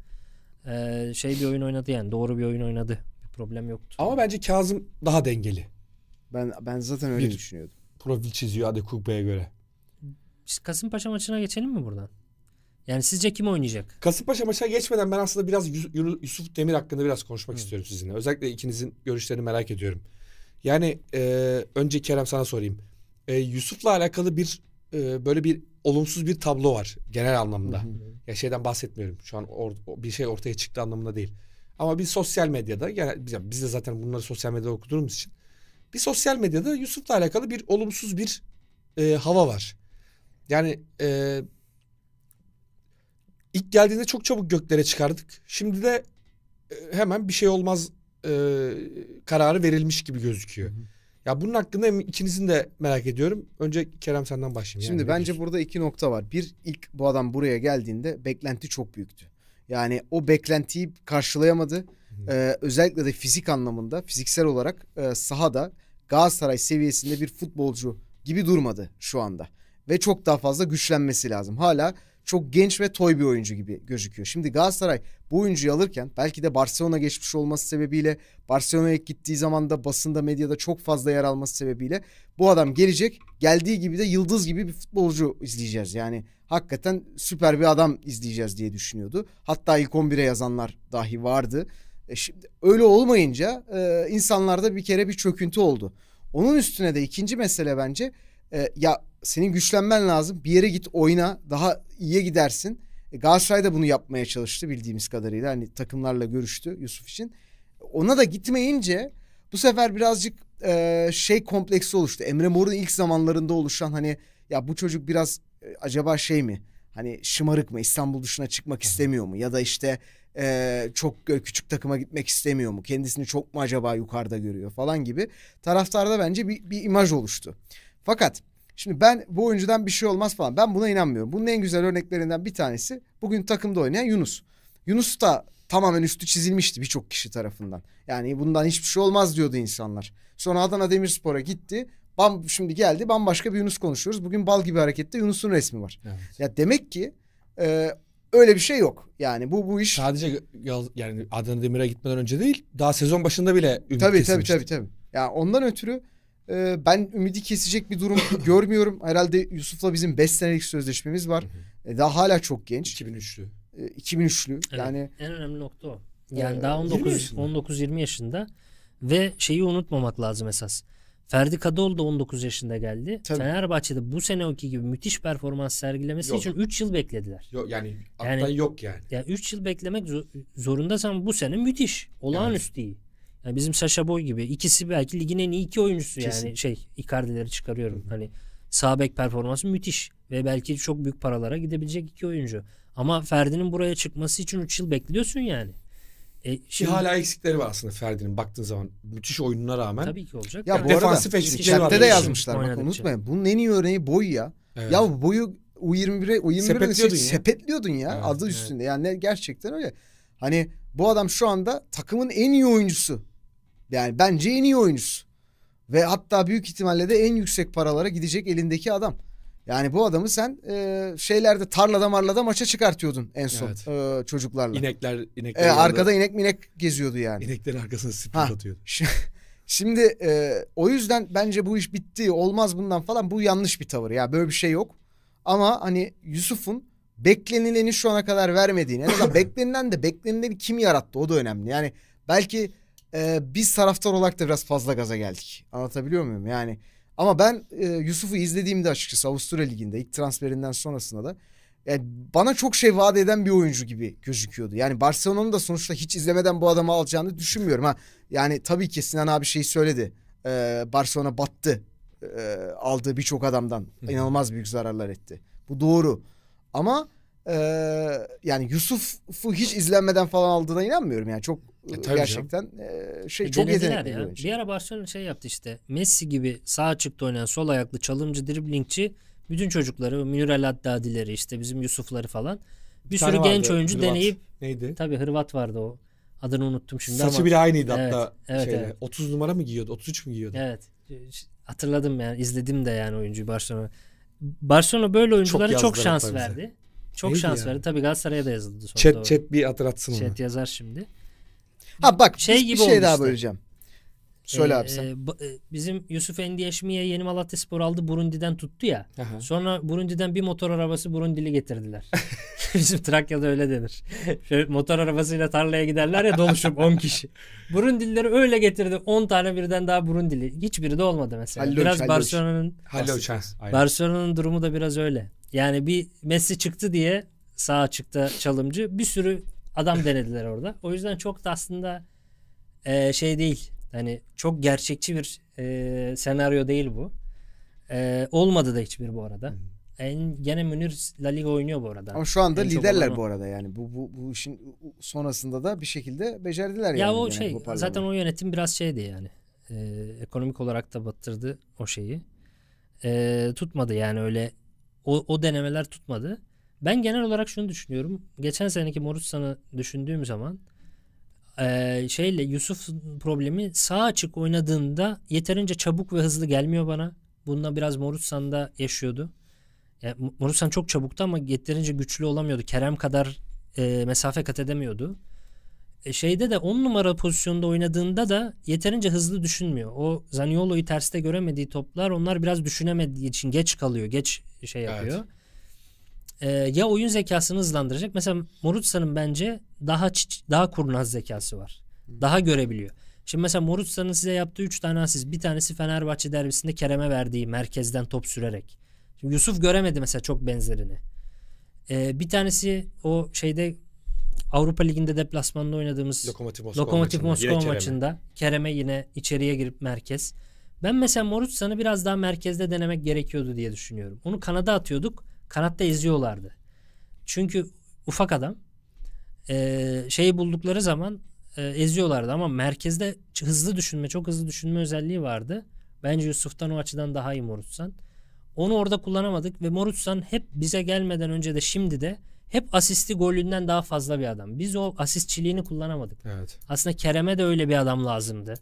Ee, şey bir oyun oynadı yani doğru bir oyun oynadı. Bir problem yoktu. Ama bence Kazım daha dengeli. Ben ben zaten öyle bir düşünüyordum. Profil çiziyor Adekugbe'ye göre. Biz Kasımpaşa maçına geçelim mi buradan? Yani sizce kim oynayacak? Kasımpaşa maçına geçmeden ben aslında biraz Yusuf Demir hakkında biraz konuşmak Hı. istiyorum sizinle. Özellikle ikinizin görüşlerini merak ediyorum. Yani e, önce Kerem sana sorayım. E, Yusuf'la alakalı bir e, böyle bir olumsuz bir tablo var genel anlamda. Ya şeyden bahsetmiyorum. Şu an or, bir şey ortaya çıktı anlamında değil. Ama bir sosyal medyada yani biz de zaten bunları sosyal medyada okuduğumuz için bir sosyal medyada Yusuf'la alakalı bir olumsuz bir e, hava var. Yani e, ilk geldiğinde çok çabuk göklere çıkardık. Şimdi de e, hemen bir şey olmaz e, kararı verilmiş gibi gözüküyor. Hı hı. Ya bunun hakkında ikinizin de merak ediyorum. Önce Kerem senden başlayayım. Şimdi yani. bence burada iki nokta var. Bir ilk bu adam buraya geldiğinde beklenti çok büyüktü. Yani o beklentiyi karşılayamadı. Ee, özellikle de fizik anlamında, fiziksel olarak e, sahada Galatasaray seviyesinde bir futbolcu gibi durmadı şu anda. Ve çok daha fazla güçlenmesi lazım. Hala çok genç ve toy bir oyuncu gibi gözüküyor. Şimdi Galatasaray bu oyuncuyu alırken belki de Barcelona geçmiş olması sebebiyle Barcelona'ya gittiği zaman da basında medyada çok fazla yer alması sebebiyle bu adam gelecek. Geldiği gibi de yıldız gibi bir futbolcu izleyeceğiz. Yani hakikaten süper bir adam izleyeceğiz diye düşünüyordu. Hatta ilk 11'e yazanlar dahi vardı. E şimdi öyle olmayınca e, insanlarda bir kere bir çöküntü oldu. Onun üstüne de ikinci mesele bence e, ya senin güçlenmen lazım. Bir yere git oyna daha iyiye gidersin. E, Galatasaray da bunu yapmaya çalıştı bildiğimiz kadarıyla. Hani takımlarla görüştü Yusuf için. Ona da gitmeyince bu sefer birazcık e, şey kompleksi oluştu. Emre Mor'un ilk zamanlarında oluşan hani ya bu çocuk biraz e, acaba şey mi? Hani şımarık mı? İstanbul dışına çıkmak istemiyor mu? Ya da işte e, çok e, küçük takıma gitmek istemiyor mu? Kendisini çok mu acaba yukarıda görüyor falan gibi. Taraftarda bence bir, bir imaj oluştu. Fakat Şimdi ben bu oyuncudan bir şey olmaz falan. Ben buna inanmıyorum. Bunun en güzel örneklerinden bir tanesi bugün takımda oynayan Yunus. Yunus da tamamen üstü çizilmişti birçok kişi tarafından. Yani bundan hiçbir şey olmaz diyordu insanlar. Sonra Adana Demirspor'a gitti. Bam, şimdi geldi bambaşka bir Yunus konuşuyoruz. Bugün bal gibi harekette Yunus'un resmi var. Evet. Ya demek ki e, öyle bir şey yok. Yani bu bu iş sadece yani Adana Demir'e gitmeden önce değil, daha sezon başında bile ümit tabii, kesilmişti. tabii tabii tabii. Ya yani ondan ötürü ee, ben ümidi kesecek bir durum *laughs* görmüyorum. Herhalde Yusuf'la bizim 5 senelik sözleşmemiz var. Hı ee, Daha hala çok genç. 2003'lü. Ee, 2003'lü. Evet, yani en önemli nokta o. Ee, yani ee, daha 19 19 20 yaşında ve şeyi unutmamak lazım esas. Ferdi Kadıoğlu da 19 yaşında geldi. Tabii. Fenerbahçe'de bu sene seneki gibi müthiş performans sergilemesi yok. için 3 yıl beklediler. Yok yani alttan yani, yok yani. Ya yani 3 yıl beklemek zorundasan bu sene müthiş. Olağanüstü yani. iyi. Yani bizim Sasha Boy gibi ikisi belki ligin en iyi iki oyuncusu Kesin. yani şey Icardi'leri çıkarıyorum. Hani sağ bek performansı müthiş ve belki çok büyük paralara gidebilecek iki oyuncu. Ama Ferdi'nin buraya çıkması için 3 yıl bekliyorsun yani. E, şimdi... Ki hala eksikleri var aslında Ferdi'nin baktığın zaman. Müthiş oyununa rağmen. Tabii ki olacak. Ya yani. bu defansif eksikleri var. de yazmışlar bak unutmayın. Bunun en iyi örneği boy ya. Evet. Ya boyu U21'e U21 sepetliyordun, şey ya. sepetliyordun ya evet, adı üstünde. Evet. Yani gerçekten öyle. Hani bu adam şu anda takımın en iyi oyuncusu. Yani bence en iyi oyuncusu. Ve hatta büyük ihtimalle de en yüksek paralara gidecek elindeki adam. Yani bu adamı sen e, şeylerde tarlada marlada maça çıkartıyordun en son evet. e, çocuklarla. İnekler inekler. E, arkada inek minek geziyordu yani. İneklerin arkasına sprint atıyordu. *laughs* Şimdi e, o yüzden bence bu iş bitti olmaz bundan falan bu yanlış bir tavır. Ya böyle bir şey yok. Ama hani Yusuf'un beklenileni şu ana kadar vermediğini en azından *laughs* beklenilen de beklenileni kim yarattı o da önemli. Yani belki e, biz taraftar olarak da biraz fazla gaza geldik. Anlatabiliyor muyum? Yani ama ben e, Yusuf'u izlediğimde açıkçası Avusturya Ligi'nde ilk transferinden sonrasında da yani e, bana çok şey vaat eden bir oyuncu gibi gözüküyordu. Yani Barcelona'nın da sonuçta hiç izlemeden bu adamı alacağını düşünmüyorum ha. Yani tabii ki Sinan abi şey söyledi. Ee, Barcelona battı. Ee, aldığı birçok adamdan inanılmaz büyük zararlar etti. Bu doğru. Ama e, yani Yusuf'u hiç izlenmeden falan aldığına inanmıyorum. Yani çok e, gerçekten e, şey e, çok yetenekli ya. bir Bir ara Barcelona şey yaptı işte. Messi gibi sağ çıktı oynayan sol ayaklı çalımcı driblingçi bütün çocukları Münir El işte bizim Yusuf'ları falan bir, bir sürü vardı, genç oyuncu Hırvat. deneyip neydi? Tabii Hırvat vardı o. Adını unuttum şimdi Saçı ama. bile aynıydı evet, hatta. Evet, şeyle. evet. 30 numara mı giyiyordu? 33 mi giyiyordu? Evet. Hatırladım yani izledim de yani oyuncuyu Barcelona. Barcelona böyle oyunculara çok, çok şans verdi. Çok Neydi şans yani? verdi. Tabii Galatasaray'a da yazıldı Çet Çet bir hatırlatsın onu. Çet yazar şimdi. Ha bak şey gibi bir şey daha böleceğim. Söyle ee, abi sen. E, bizim Yusuf Endiyeşmi'ye yeni Malatyaspor aldı Burundi'den tuttu ya. Aha. Sonra Burundi'den bir motor arabası Burundili getirdiler. *laughs* Bizim Trakya'da öyle denir. Şöyle motor arabasıyla tarlaya giderler ya doluşup 10 kişi. *laughs* Burundilileri öyle getirdi. 10 tane birden daha Burundili. Hiçbiri de olmadı mesela. Halloç, biraz Barcelona'nın Barcelona'nın durumu da biraz öyle. Yani bir Messi çıktı diye sağ çıktı çalımcı bir sürü adam denediler orada. O yüzden çok da aslında e, şey değil. Hani çok gerçekçi bir e, senaryo değil bu. E, olmadı da hiçbir bu arada. Hmm. En gene Münir La Liga oynuyor bu arada. Ama şu anda en liderler bu arada yani. Bu bu bu işin sonrasında da bir şekilde becerdiler ya yani. Ya o şey zaten o yönetim biraz şeydi yani. E, ekonomik olarak da battırdı o şeyi. E, tutmadı yani öyle o, o denemeler tutmadı. Ben genel olarak şunu düşünüyorum. Geçen seneki Morutsa'nı düşündüğüm zaman e, şeyle Yusuf problemi sağ açık oynadığında yeterince çabuk ve hızlı gelmiyor bana. Bununla biraz Morutsan'da yaşıyordu. Yani Morutsan çok çabuktu ama yeterince güçlü olamıyordu. Kerem kadar e, mesafe kat edemiyordu. E, şeyde de 10 numara pozisyonda oynadığında da yeterince hızlı düşünmüyor. O Zaniolo'yu terste göremediği toplar onlar biraz düşünemediği için geç kalıyor. Geç şey yapıyor. Evet e, ya oyun zekasını hızlandıracak. Mesela Morutsa'nın bence daha daha kurnaz zekası var. Hmm. Daha görebiliyor. Şimdi mesela Morutsa'nın size yaptığı 3 tane asist. Bir tanesi Fenerbahçe derbisinde Kerem'e verdiği merkezden top sürerek. Şimdi Yusuf göremedi mesela çok benzerini. Ee, bir tanesi o şeyde Avrupa Ligi'nde deplasmanda oynadığımız Lokomotiv Moskova, Lokomotiv Moskova maçında, maçında Kerem'e yine içeriye girip merkez. Ben mesela Morutsa'nı biraz daha merkezde denemek gerekiyordu diye düşünüyorum. Onu kanada atıyorduk kanatta eziyorlardı. Çünkü ufak adam e, şeyi buldukları zaman e, eziyorlardı ama merkezde hızlı düşünme, çok hızlı düşünme özelliği vardı. Bence Yusuf'tan o açıdan daha iyi Morutsan. Onu orada kullanamadık ve Morutsan hep bize gelmeden önce de şimdi de hep asisti golünden daha fazla bir adam. Biz o asistçiliğini kullanamadık. Evet. Aslında Kerem'e de öyle bir adam lazımdı.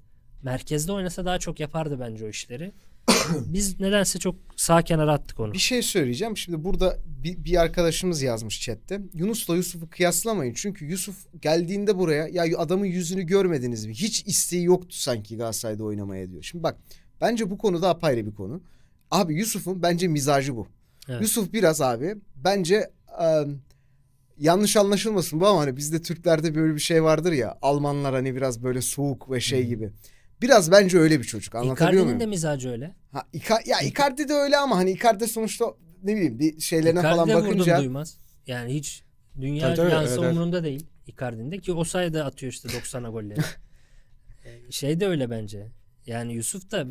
Merkezde oynasa daha çok yapardı bence o işleri. *coughs* Biz nedense çok sağ kenara attık onu. Bir şey söyleyeceğim. Şimdi burada bir, bir arkadaşımız yazmış chatte. Yunus'la Yusuf'u kıyaslamayın. Çünkü Yusuf geldiğinde buraya ya adamın yüzünü görmediniz mi? Hiç isteği yoktu sanki Galatasaray'da oynamaya diyor. Şimdi bak bence bu konu da apayrı bir konu. Abi Yusuf'un bence mizacı bu. Evet. Yusuf biraz abi bence ıı, yanlış anlaşılmasın bu ama hani bizde Türklerde böyle bir şey vardır ya. Almanlar hani biraz böyle soğuk ve şey hmm. gibi. Biraz bence öyle bir çocuk. Anlatabiliyor Icardi'nin muyum? de mizacı öyle. Ha, Ica ya Icardi de öyle ama hani Icardi sonuçta ne bileyim bir şeylerine Icardi falan bakınca. duymaz. Yani hiç dünya tabii, yansı evet, umurunda değil Icardi'nin de ki o sayede atıyor işte 90'a golleri. *laughs* E, şey de öyle bence. Yani Yusuf da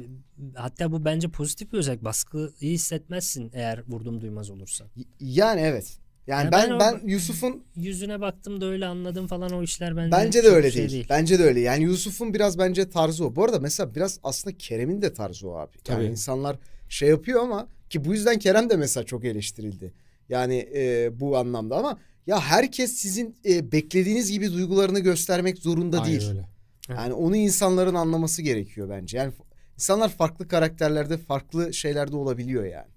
hatta bu bence pozitif bir özellik. Baskıyı hissetmezsin eğer vurdum duymaz olursa. Yani evet. Yani ya ben ben, ben Yusuf'un yüzüne baktım da öyle anladım falan o işler bence Bence de öyle şey değil. değil. Bence de öyle. Yani Yusuf'un biraz bence tarzı o. Bu arada mesela biraz aslında Kerem'in de tarzı o abi. Yani Tabii. insanlar şey yapıyor ama ki bu yüzden Kerem de mesela çok eleştirildi. Yani e, bu anlamda ama ya herkes sizin e, beklediğiniz gibi duygularını göstermek zorunda Aynen değil. Öyle. Yani onu insanların anlaması gerekiyor bence. Yani insanlar farklı karakterlerde, farklı şeylerde olabiliyor yani.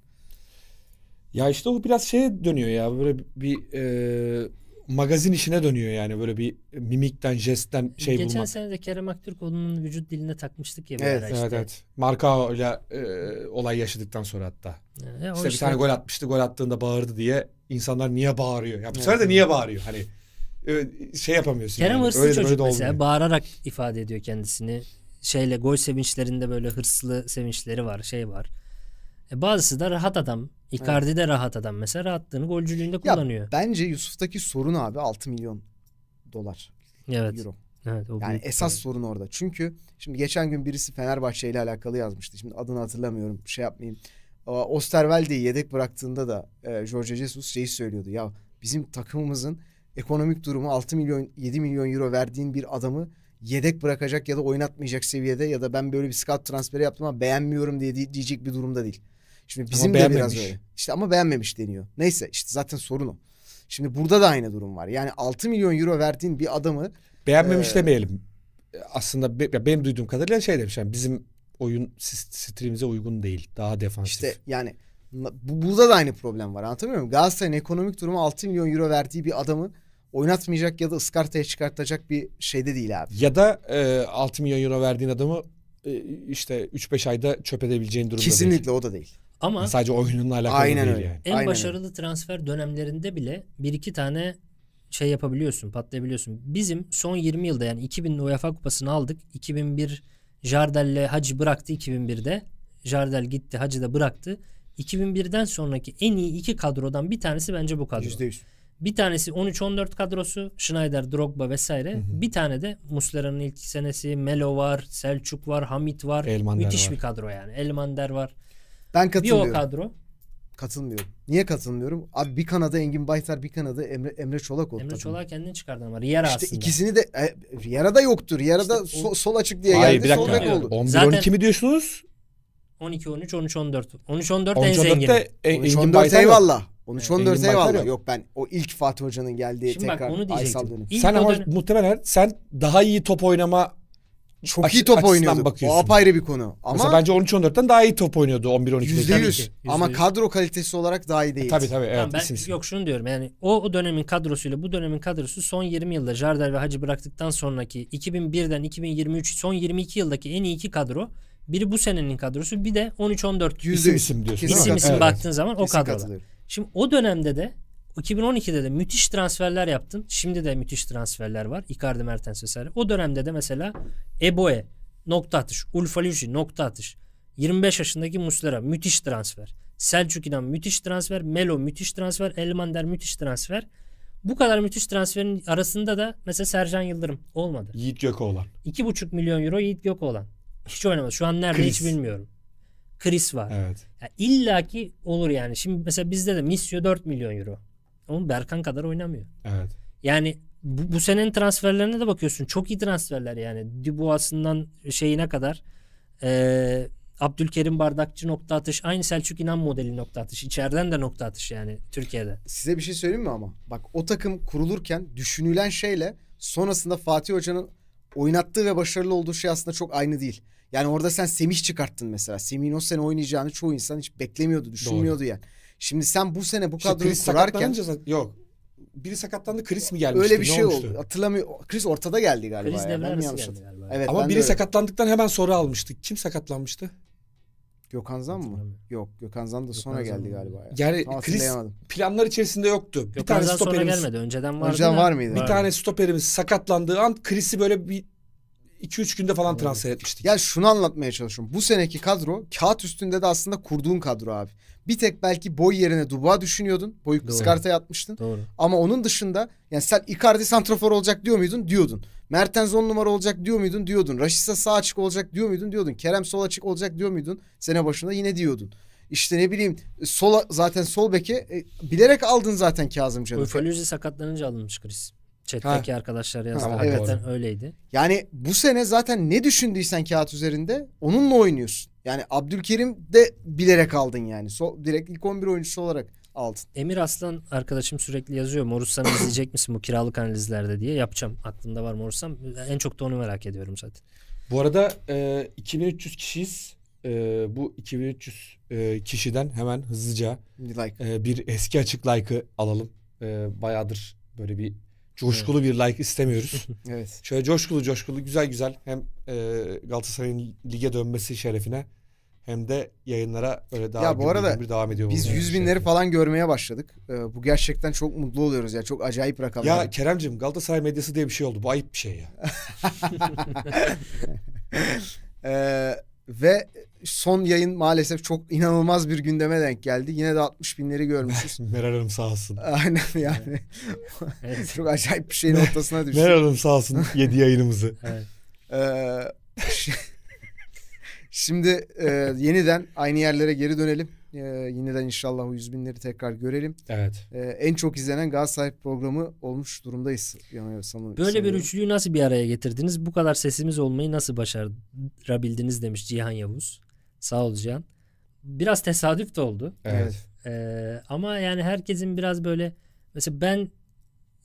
Ya işte o biraz şeye dönüyor ya böyle bir e, magazin işine dönüyor yani böyle bir mimikten, jestten şey Geçen bulmak. Geçen sene de Kerem Aktürkoğlu'nun vücut diline takmıştık ya. Evet, işte. evet, evet. Marka ile e, olay yaşadıktan sonra hatta. Yani, işte, işte bir tane gol atmıştı, gol attığında bağırdı diye insanlar niye bağırıyor? Ya bu sefer de niye bağırıyor? Hani e, şey yapamıyorsun. Kerem yani. hırslı öyle, çocuk öyle mesela bağırarak ifade ediyor kendisini. Şeyle gol sevinçlerinde böyle hırslı sevinçleri var, şey var. E bazısı da rahat adam. Icardi de rahat adam. Mesela rahatlığını golcülüğünde ya kullanıyor. Bence Yusuf'taki sorun abi 6 milyon dolar. Evet. Euro. Evet, o yani esas şey. sorun orada. Çünkü şimdi geçen gün birisi Fenerbahçe ile alakalı yazmıştı. Şimdi adını hatırlamıyorum. Şey yapmayayım. Osterwelde'yi yedek bıraktığında da e, Jorge Jesus şeyi söylüyordu. Ya bizim takımımızın ekonomik durumu 6 milyon 7 milyon euro verdiğin bir adamı yedek bırakacak ya da oynatmayacak seviyede ya da ben böyle bir scout transferi yaptım ama beğenmiyorum diye diyecek bir durumda değil. Şimdi bizim de biraz öyle. İşte ama beğenmemiş deniyor. Neyse işte zaten sorun o. Şimdi burada da aynı durum var. Yani 6 milyon euro verdiğin bir adamı beğenmemiş e... demeyelim. Aslında be, benim duyduğum kadarıyla şey demiş yani bizim oyun streamimize uygun değil. Daha defansif. İşte yani bu, burada da aynı problem var anlatamıyor muyum? Galatasaray'ın ekonomik durumu 6 milyon euro verdiği bir adamı oynatmayacak ya da ıskartaya çıkartacak bir şeyde değil abi. Ya da e, 6 milyon euro verdiğin adamı e, işte 3-5 ayda çöp edebileceğin durumda Kesinlikle değil. o da değil. Ama yani sadece oyununla alakalı aynen değil öyle. yani. En aynen başarılı öyle. transfer dönemlerinde bile bir iki tane şey yapabiliyorsun, patlayabiliyorsun. Bizim son 20 yılda yani 2000'de UEFA Kupası'nı aldık. 2001 Jardel'le Hacı bıraktı 2001'de. Jardel gitti, Hacı da bıraktı. 2001'den sonraki en iyi iki kadrodan bir tanesi bence bu kadro. %100. Bir tanesi 13-14 kadrosu, Schneider, Drogba vesaire. Hı hı. Bir tane de Muslera'nın ilk senesi, Melo var, Selçuk var, Hamit var. Elmander Müthiş var. bir kadro yani. Elmander var. Ben katılmıyorum. Bir o kadro. Katılmıyorum. Niye katılmıyorum? Abi bir Kanada Engin Baytar, bir Kanada Emre, Emre Çolak oldu. Emre Çolak kendini çıkardı ama Riera İşte aslında. ikisini de e, Riera da yoktur. Riera da işte so, sol açık diye Hayır, geldi. Sol bek oldu. 11 Zaten... 12 mi diyorsunuz? 12 13 13 14. 13 14 en zengini. 13 e, 14 eyvallah. 13 14 evet, eyvallah. Yok. yok ben o ilk Fatih Hoca'nın geldiği Şimdi tekrar bak, onu Aysal dönemi. Sen ama muhtemelen sen daha iyi top oynama çok Aç, iyi top oynuyordu. Bakıyorsun. O apayrı bir konu. Ama Mesela bence 13-14'ten daha iyi top oynuyordu 11-12'de. %100. Ama kadro kalitesi olarak daha iyi değil. E, tabii tabii. Evet, yani ben, isim, isim. Yok şunu diyorum yani o, o dönemin kadrosuyla bu dönemin kadrosu son 20 yılda Jardel ve Hacı bıraktıktan sonraki 2001'den 2023 son 22 yıldaki en iyi iki kadro. Biri bu senenin kadrosu bir de 13-14. İsim isim diyorsun. İsim isim evet. baktığın zaman o kadrolar. Şimdi o dönemde de 2012'de de müthiş transferler yaptın. Şimdi de müthiş transferler var. Icardi, Mertens vesaire. O dönemde de mesela Eboe nokta atış, Ulfaluci nokta atış. 25 yaşındaki Muslera müthiş transfer. Selçuk İnan müthiş transfer. Melo müthiş transfer. Elmander müthiş transfer. Bu kadar müthiş transferin arasında da mesela Sercan Yıldırım olmadı. Yiğit Gökoğlan. 2,5 milyon euro Yiğit Gökoğlan. Hiç oynamadı. Şu an nerede Chris. hiç bilmiyorum. Chris var. Evet. Yani illaki olur yani. Şimdi mesela bizde de Misio 4 milyon euro. Ama Berkan kadar oynamıyor. Evet. Yani bu, bu senenin transferlerine de bakıyorsun. Çok iyi transferler yani. Dibuasından şeyine kadar. Ee, Abdülkerim Bardakçı nokta atış. Aynı Selçuk İnan modeli nokta atış. İçeriden de nokta atış yani Türkiye'de. Size bir şey söyleyeyim mi ama? Bak o takım kurulurken düşünülen şeyle sonrasında Fatih Hoca'nın oynattığı ve başarılı olduğu şey aslında çok aynı değil. Yani orada sen Semih çıkarttın mesela. Semih'in o sene oynayacağını çoğu insan hiç beklemiyordu, düşünmüyordu Doğru. yani. Şimdi sen bu sene bu kadroyu işte kurarken... Yok. Biri sakatlandı Chris mi gelmişti? Öyle bir şey olmuştu? oldu. Hatırlamıyor. Chris ortada geldi galiba. Chris ya. Ben yanlış geldi galiba. Evet, Ama biri sakatlandıktan hemen sonra almıştık. Kim sakatlanmıştı? Gökhan Zan mı? Yok. Gökhan Zan da Gökhan sonra Zan geldi mı? galiba. Ya. Yani Tam Chris planlar içerisinde yoktu. Gökhan bir tane Zan stoperimiz, sonra gelmedi. Önceden vardı. Önceden var mıydı? Bir var. tane stoperimiz sakatlandığı an Chris'i böyle bir 2-3 günde falan evet. transfer etmiştik. Ya şunu anlatmaya çalışıyorum. Bu seneki kadro kağıt üstünde de aslında kurduğun kadro abi. Bir tek belki boy yerine Duba düşünüyordun. Boyu kıskarta yatmıştın. Doğru. Ama onun dışında yani sen Icardi santrafor olacak diyor muydun? Diyordun. Mertens on numara olacak diyor muydun? Diyordun. Raşitsa sağ açık olacak diyor muydun? Diyordun. Kerem sol açık olacak diyor muydun? Sene başında yine diyordun. İşte ne bileyim sola zaten sol beke e, bilerek aldın zaten Kazım Can'ı. Ufaluzi sakatlanınca alınmış Chris. Chat'teki ha. arkadaşlar yazdı. Ha, Hakikaten evet. öyleydi. Yani bu sene zaten ne düşündüysen kağıt üzerinde onunla oynuyorsun. Yani Abdülkerim de bilerek aldın yani. So, direkt ilk 11 oyuncusu olarak aldın. Emir Aslan arkadaşım sürekli yazıyor. Morussan *coughs* izleyecek misin bu kiralık analizlerde diye. Yapacağım. Aklımda var Morussan. En çok da onu merak ediyorum zaten. Bu arada e, 2300 kişiyiz. E, bu 2300 e, kişiden hemen hızlıca like. e, bir eski açık like'ı alalım. E, bayağıdır böyle bir coşkulu evet. bir like istemiyoruz. *laughs* evet. Şöyle coşkulu coşkulu güzel güzel hem e, Galatasaray'ın lige dönmesi şerefine hem de yayınlara öyle daha ya bu arada bir devam ediyor. Biz 100 binleri şey. falan görmeye başladık. Ee, bu gerçekten çok mutlu oluyoruz ya. Çok acayip rakamlar. Ya Keremcim Galatasaray medyası diye bir şey oldu. Bu ayıp bir şey ya. ee, *laughs* Ve son yayın maalesef çok inanılmaz bir gündeme denk geldi. Yine de 60 binleri görmüşüz. *laughs* Meral Hanım sağ olsun. Aynen yani. Evet. *laughs* çok acayip bir şeyin ortasına düştü. Meral Hanım sağ olsun 7 yayınımızı. *laughs* Evet. Ee, şimdi e, yeniden aynı yerlere geri dönelim. Ee, yeniden inşallah o yüz binleri tekrar görelim. Evet. Ee, en çok izlenen Galatasaray programı olmuş durumdayız. Yani Böyle sanırım. bir üçlüyü nasıl bir araya getirdiniz? Bu kadar sesimiz olmayı nasıl başarabildiniz demiş Cihan Yavuz. Sağ ol Cihan. Biraz tesadüf de oldu. Evet. Ee, ama yani herkesin biraz böyle mesela ben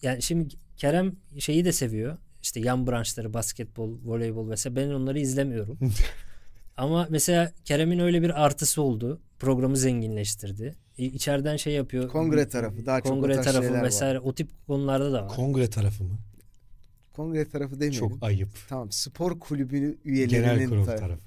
yani şimdi Kerem şeyi de seviyor. İşte yan branşları basketbol, voleybol vesaire. Ben onları izlemiyorum. *laughs* Ama mesela Kerem'in öyle bir artısı oldu programı zenginleştirdi. İçeriden şey yapıyor. Kongre tarafı daha kongre tarafı vesaire var. o tip konularda da var. Kongre tarafı mı? Kongre tarafı demiyorum. Çok ayıp. Tamam spor kulübünü üyelerinin genel kurul tarafı. tarafı.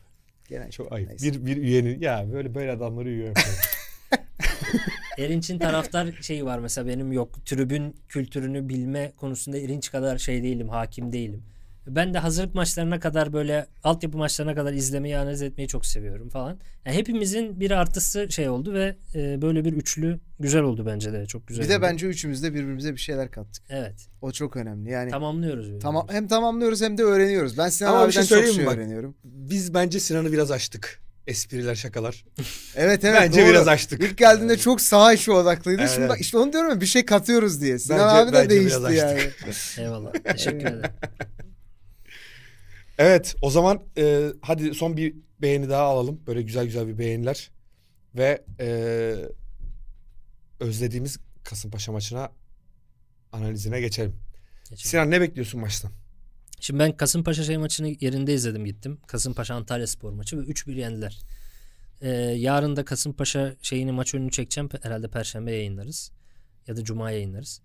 Genel çok ayıp. Neyse. Bir bir üyenin ya böyle böyle adamları üye *laughs* Erinç'in taraftar şeyi var mesela benim yok. Tribün kültürünü bilme konusunda Erinç kadar şey değilim, hakim değilim. Ben de hazırlık maçlarına kadar böyle altyapı maçlarına kadar izlemeyi analiz etmeyi çok seviyorum falan. Yani hepimizin bir artısı şey oldu ve e, böyle bir üçlü güzel oldu bence de çok güzel. Bir oldu. de bence üçümüz de birbirimize bir şeyler kattık. Evet. O çok önemli. Yani tamamlıyoruz. Tamam hem tamamlıyoruz hem de öğreniyoruz. Ben Sinan Ama abiden şey çok şey bak, öğreniyorum. Biz bence Sinan'ı biraz açtık espriler, şakalar. *laughs* evet evet. Bence doğru. biraz açtık. İlk geldiğinde evet. çok saha işi odaklıydı. Evet. Şimdi bak işte onu diyorum ya bir şey katıyoruz diye. Sinan bence, abi de değişti yani. Eyvallah. Teşekkür ederim. Evet o zaman e, hadi son bir beğeni daha alalım. Böyle güzel güzel bir beğeniler. Ve e, özlediğimiz Kasımpaşa maçına analizine geçelim. geçelim. Sinan ne bekliyorsun maçtan? Şimdi ben Kasımpaşa şey maçını yerinde izledim gittim. Kasımpaşa Antalya Spor maçı ve 3-1 yendiler. Ee, yarın da Kasımpaşa şeyini maç önünü çekeceğim. Herhalde Perşembe yayınlarız. Ya da Cuma yayınlarız.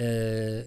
Ee,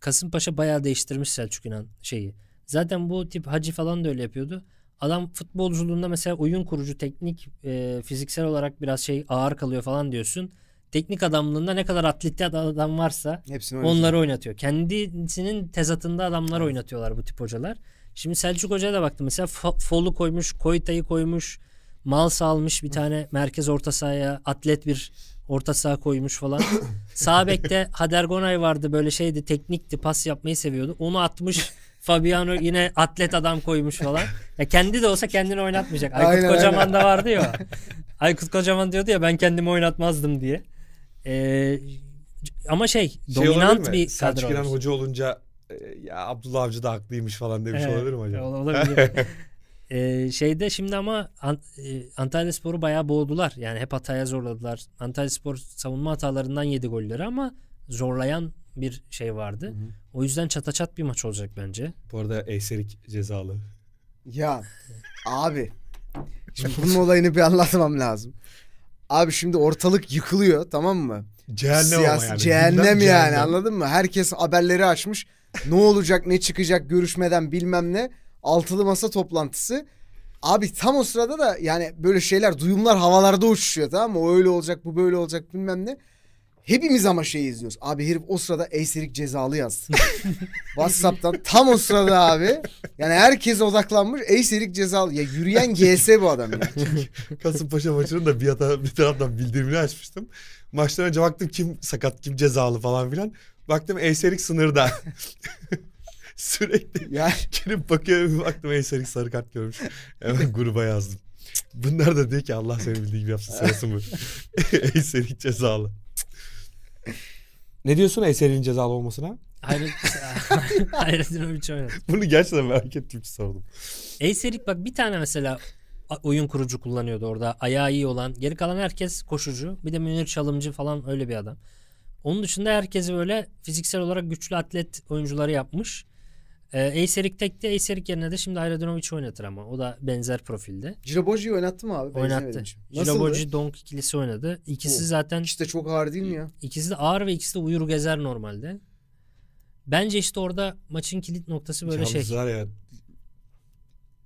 Kasımpaşa bayağı değiştirmiş Selçuk İnan şeyi. Zaten bu tip hacı falan da öyle yapıyordu. Adam futbolculuğunda mesela oyun kurucu teknik e, fiziksel olarak biraz şey ağır kalıyor falan diyorsun. Teknik adamlığında ne kadar atletli adam varsa Hepsini oynatıyor. onları oynatıyor. Kendisinin tezatında adamlar oynatıyorlar bu tip hocalar. Şimdi Selçuk Hoca'ya da baktım. Mesela Fol'u koymuş, Koyta'yı koymuş, mal almış bir tane merkez orta sahaya atlet bir orta saha koymuş falan. *laughs* Sağ bekte Hader Gonay vardı böyle şeydi teknikti pas yapmayı seviyordu. Onu atmış Fabiano yine atlet adam koymuş falan. Ya kendi de olsa kendini oynatmayacak. Aykut aynen, Kocaman aynen. da vardı ya. Aykut Kocaman diyordu ya ben kendimi oynatmazdım diye. Ee, ama şey, şey dominant bir kadro. Selçuk Hoca olunca e, ya Abdullah Avcı da haklıymış falan demiş evet, olabilir mi acaba? Olabilir. *laughs* ee, şeyde şimdi ama e, Antalya Spor'u bayağı boğdular. Yani hep hataya zorladılar. Antalya Spor savunma hatalarından yedi golleri ama zorlayan bir şey vardı. hı. O yüzden çata çat bir maç olacak bence. Bu arada Eyserik cezalı. Ya abi. Şimdi bunun olayını bir anlatmam lazım. Abi şimdi ortalık yıkılıyor tamam mı? Cehennem Siyasi, yani. Cehennem yani cehennem. anladın mı? Herkes haberleri açmış. ne olacak ne çıkacak görüşmeden bilmem ne. Altılı masa toplantısı. Abi tam o sırada da yani böyle şeyler duyumlar havalarda uçuşuyor tamam mı? O öyle olacak bu böyle olacak bilmem ne. Hepimiz ama şey izliyoruz. Abi herif o sırada Eyserik cezalı yazsın. *laughs* Whatsapp'tan tam o sırada abi. Yani herkes odaklanmış. Eyserik cezalı. Ya yürüyen GS bu adam ya. *laughs* Kasımpaşa maçının da bir, hata, bir taraftan bildirimini açmıştım. Maçtan önce baktım kim sakat kim cezalı falan filan. Baktım Eyserik sınırda. *laughs* Sürekli yani... girip bakıyorum baktım Eyserik sarı kart görmüş. Hemen gruba yazdım. Bunlar da diyor ki Allah seni bildiği gibi yapsın sırası bu. Eyserik cezalı. *laughs* Ne diyorsun Eser'in cezalı olmasına? Hayret, Hayrettin Ömürç oynadı. Bunu gerçekten merak ettim sordum. Eyserik bak bir tane mesela oyun kurucu kullanıyordu orada. Ayağı iyi olan. Geri kalan herkes koşucu. Bir de Münir Çalımcı falan öyle bir adam. Onun dışında herkesi böyle fiziksel olarak güçlü atlet oyuncuları yapmış. E, ee, Eyserik tekti. Eyserik yerine de şimdi Ayradinovic oynatır ama. O da benzer profilde. Jiroboji'yi oynattı mı abi? Oynattı. Jiroboji Donk ikilisi oynadı. İkisi o. zaten... İkisi de çok ağır değil mi ya? İkisi de ağır ve ikisi de uyur gezer normalde. Bence işte orada maçın kilit noktası böyle Yalnız şey. var ya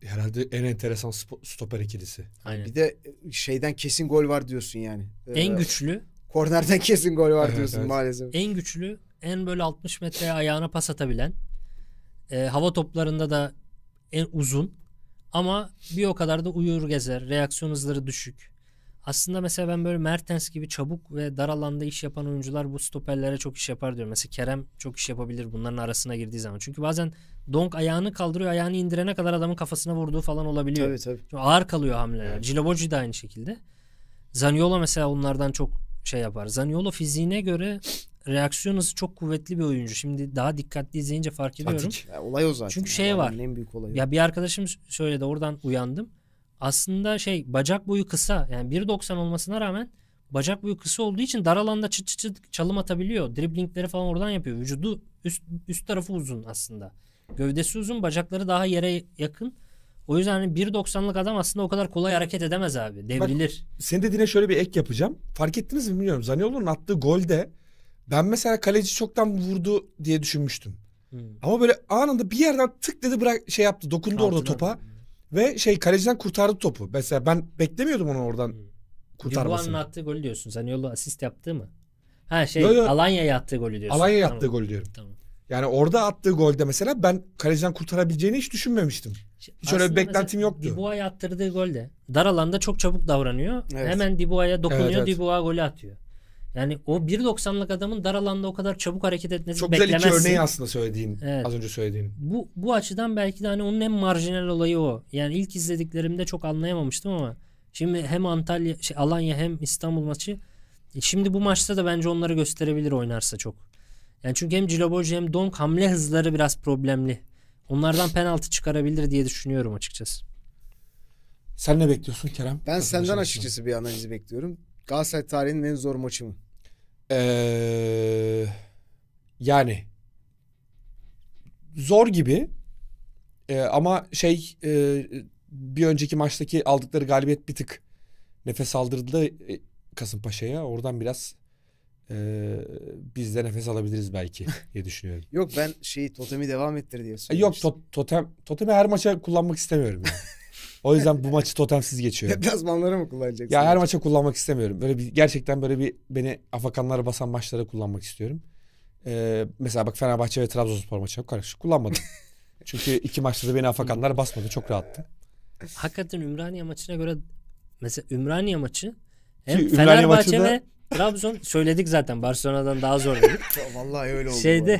herhalde en enteresan stoper ikilisi. Aynen. Bir de e, şeyden kesin gol var diyorsun yani. En ee, güçlü. Kornerden kesin gol var evet, diyorsun evet. maalesef. En güçlü, en böyle 60 metreye ayağına pas atabilen e, hava toplarında da en uzun ama bir o kadar da uyur gezer. Reaksiyon hızları düşük. Aslında mesela ben böyle Mertens gibi çabuk ve dar alanda iş yapan oyuncular bu stoperlere çok iş yapar diyorum. Mesela Kerem çok iş yapabilir bunların arasına girdiği zaman. Çünkü bazen Donk ayağını kaldırıyor, ayağını indirene kadar adamın kafasına vurduğu falan olabiliyor. Tabii tabii. Çünkü ağır kalıyor hamleler. Evet. de aynı şekilde. Zaniolo mesela onlardan çok şey yapar. Zaniolo fiziğine göre reaksiyon hızı çok kuvvetli bir oyuncu. Şimdi daha dikkatli izleyince fark ediyorum. Ya, olay o zaten. Çünkü şey var. En büyük olayı. Ya bir arkadaşım söyledi oradan uyandım. Aslında şey bacak boyu kısa. Yani 1.90 olmasına rağmen bacak boyu kısa olduğu için dar alanda çıt çıt çıt çalım atabiliyor. Driblingleri falan oradan yapıyor. Vücudu üst, üst tarafı uzun aslında. Gövdesi uzun, bacakları daha yere yakın. O yüzden hani 1.90'lık adam aslında o kadar kolay hareket edemez abi. Devrilir. Bak, senin dediğine şöyle bir ek yapacağım. Fark ettiniz mi bilmiyorum. Zaniolo'nun attığı golde ben mesela kaleci çoktan vurdu diye düşünmüştüm. Hmm. Ama böyle anında bir yerden tık dedi bırak şey yaptı. Dokundu Altına orada topa. Ve şey kaleciden kurtardı topu. Mesela ben beklemiyordum onu oradan hmm. kurtarmasını. Dubuan'ın attığı golü diyorsun. Sen yolu asist yaptı mı? Ha şey yo, yo. Alanya'ya attığı golü diyorsun. Alanya'ya tamam. attığı golü diyorum. Tamam. Yani orada attığı golde mesela ben kaleciden kurtarabileceğini hiç düşünmemiştim. Hiç öyle bir beklentim yoktu. Dibua'ya attırdığı golde dar alanda çok çabuk davranıyor. Evet. Hemen Dibua'ya dokunuyor, evet, evet. Dibua golü atıyor. Yani o 1.90'lık adamın dar alanda o kadar çabuk hareket etmesi Çok beklemezsin. Çok güzel iki örneği aslında söylediğin. Evet. Az önce söylediğin. Bu, bu açıdan belki de hani onun en marjinal olayı o. Yani ilk izlediklerimde çok anlayamamıştım ama şimdi hem Antalya, şey, Alanya hem İstanbul maçı e, şimdi bu maçta da bence onları gösterebilir oynarsa çok. Yani çünkü hem Cilaboji hem Donk hamle hızları biraz problemli. Onlardan penaltı çıkarabilir diye düşünüyorum açıkçası. Sen ne bekliyorsun Kerem? Ben Nasıl senden açıkçası bir analizi bekliyorum. Galatasaray tarihinin en zor maçı mı? Ee, yani zor gibi ee, ama şey e, bir önceki maçtaki aldıkları galibiyet bir tık nefes aldırdı e, Kasımpaşa'ya. Oradan biraz e, biz de nefes alabiliriz belki *laughs* diye düşünüyorum. Yok ben şey totemi devam ettir diye söylüyorum. Yok to- totem totemi her maça kullanmak istemiyorum yani. *laughs* O yüzden bu maçı totemsiz geçiyorum. yazmanları *laughs* mı kullanacaksın? Ya her maça kullanmak istemiyorum. Böyle bir gerçekten böyle bir beni afakanlara basan maçlara kullanmak istiyorum. Ee, mesela bak Fenerbahçe ve Trabzonspor maçı yok kardeşim kullanmadım. *laughs* Çünkü iki maçta da beni afakanlar basmadı. Çok rahattı. Hakikaten Ümraniye maçına göre mesela Ümraniye maçı hem Ki Ümraniye Fenerbahçe maçı ve Trabzon söyledik zaten Barcelona'dan daha zor dedik. *laughs* Vallahi öyle oldu. bu Şeyde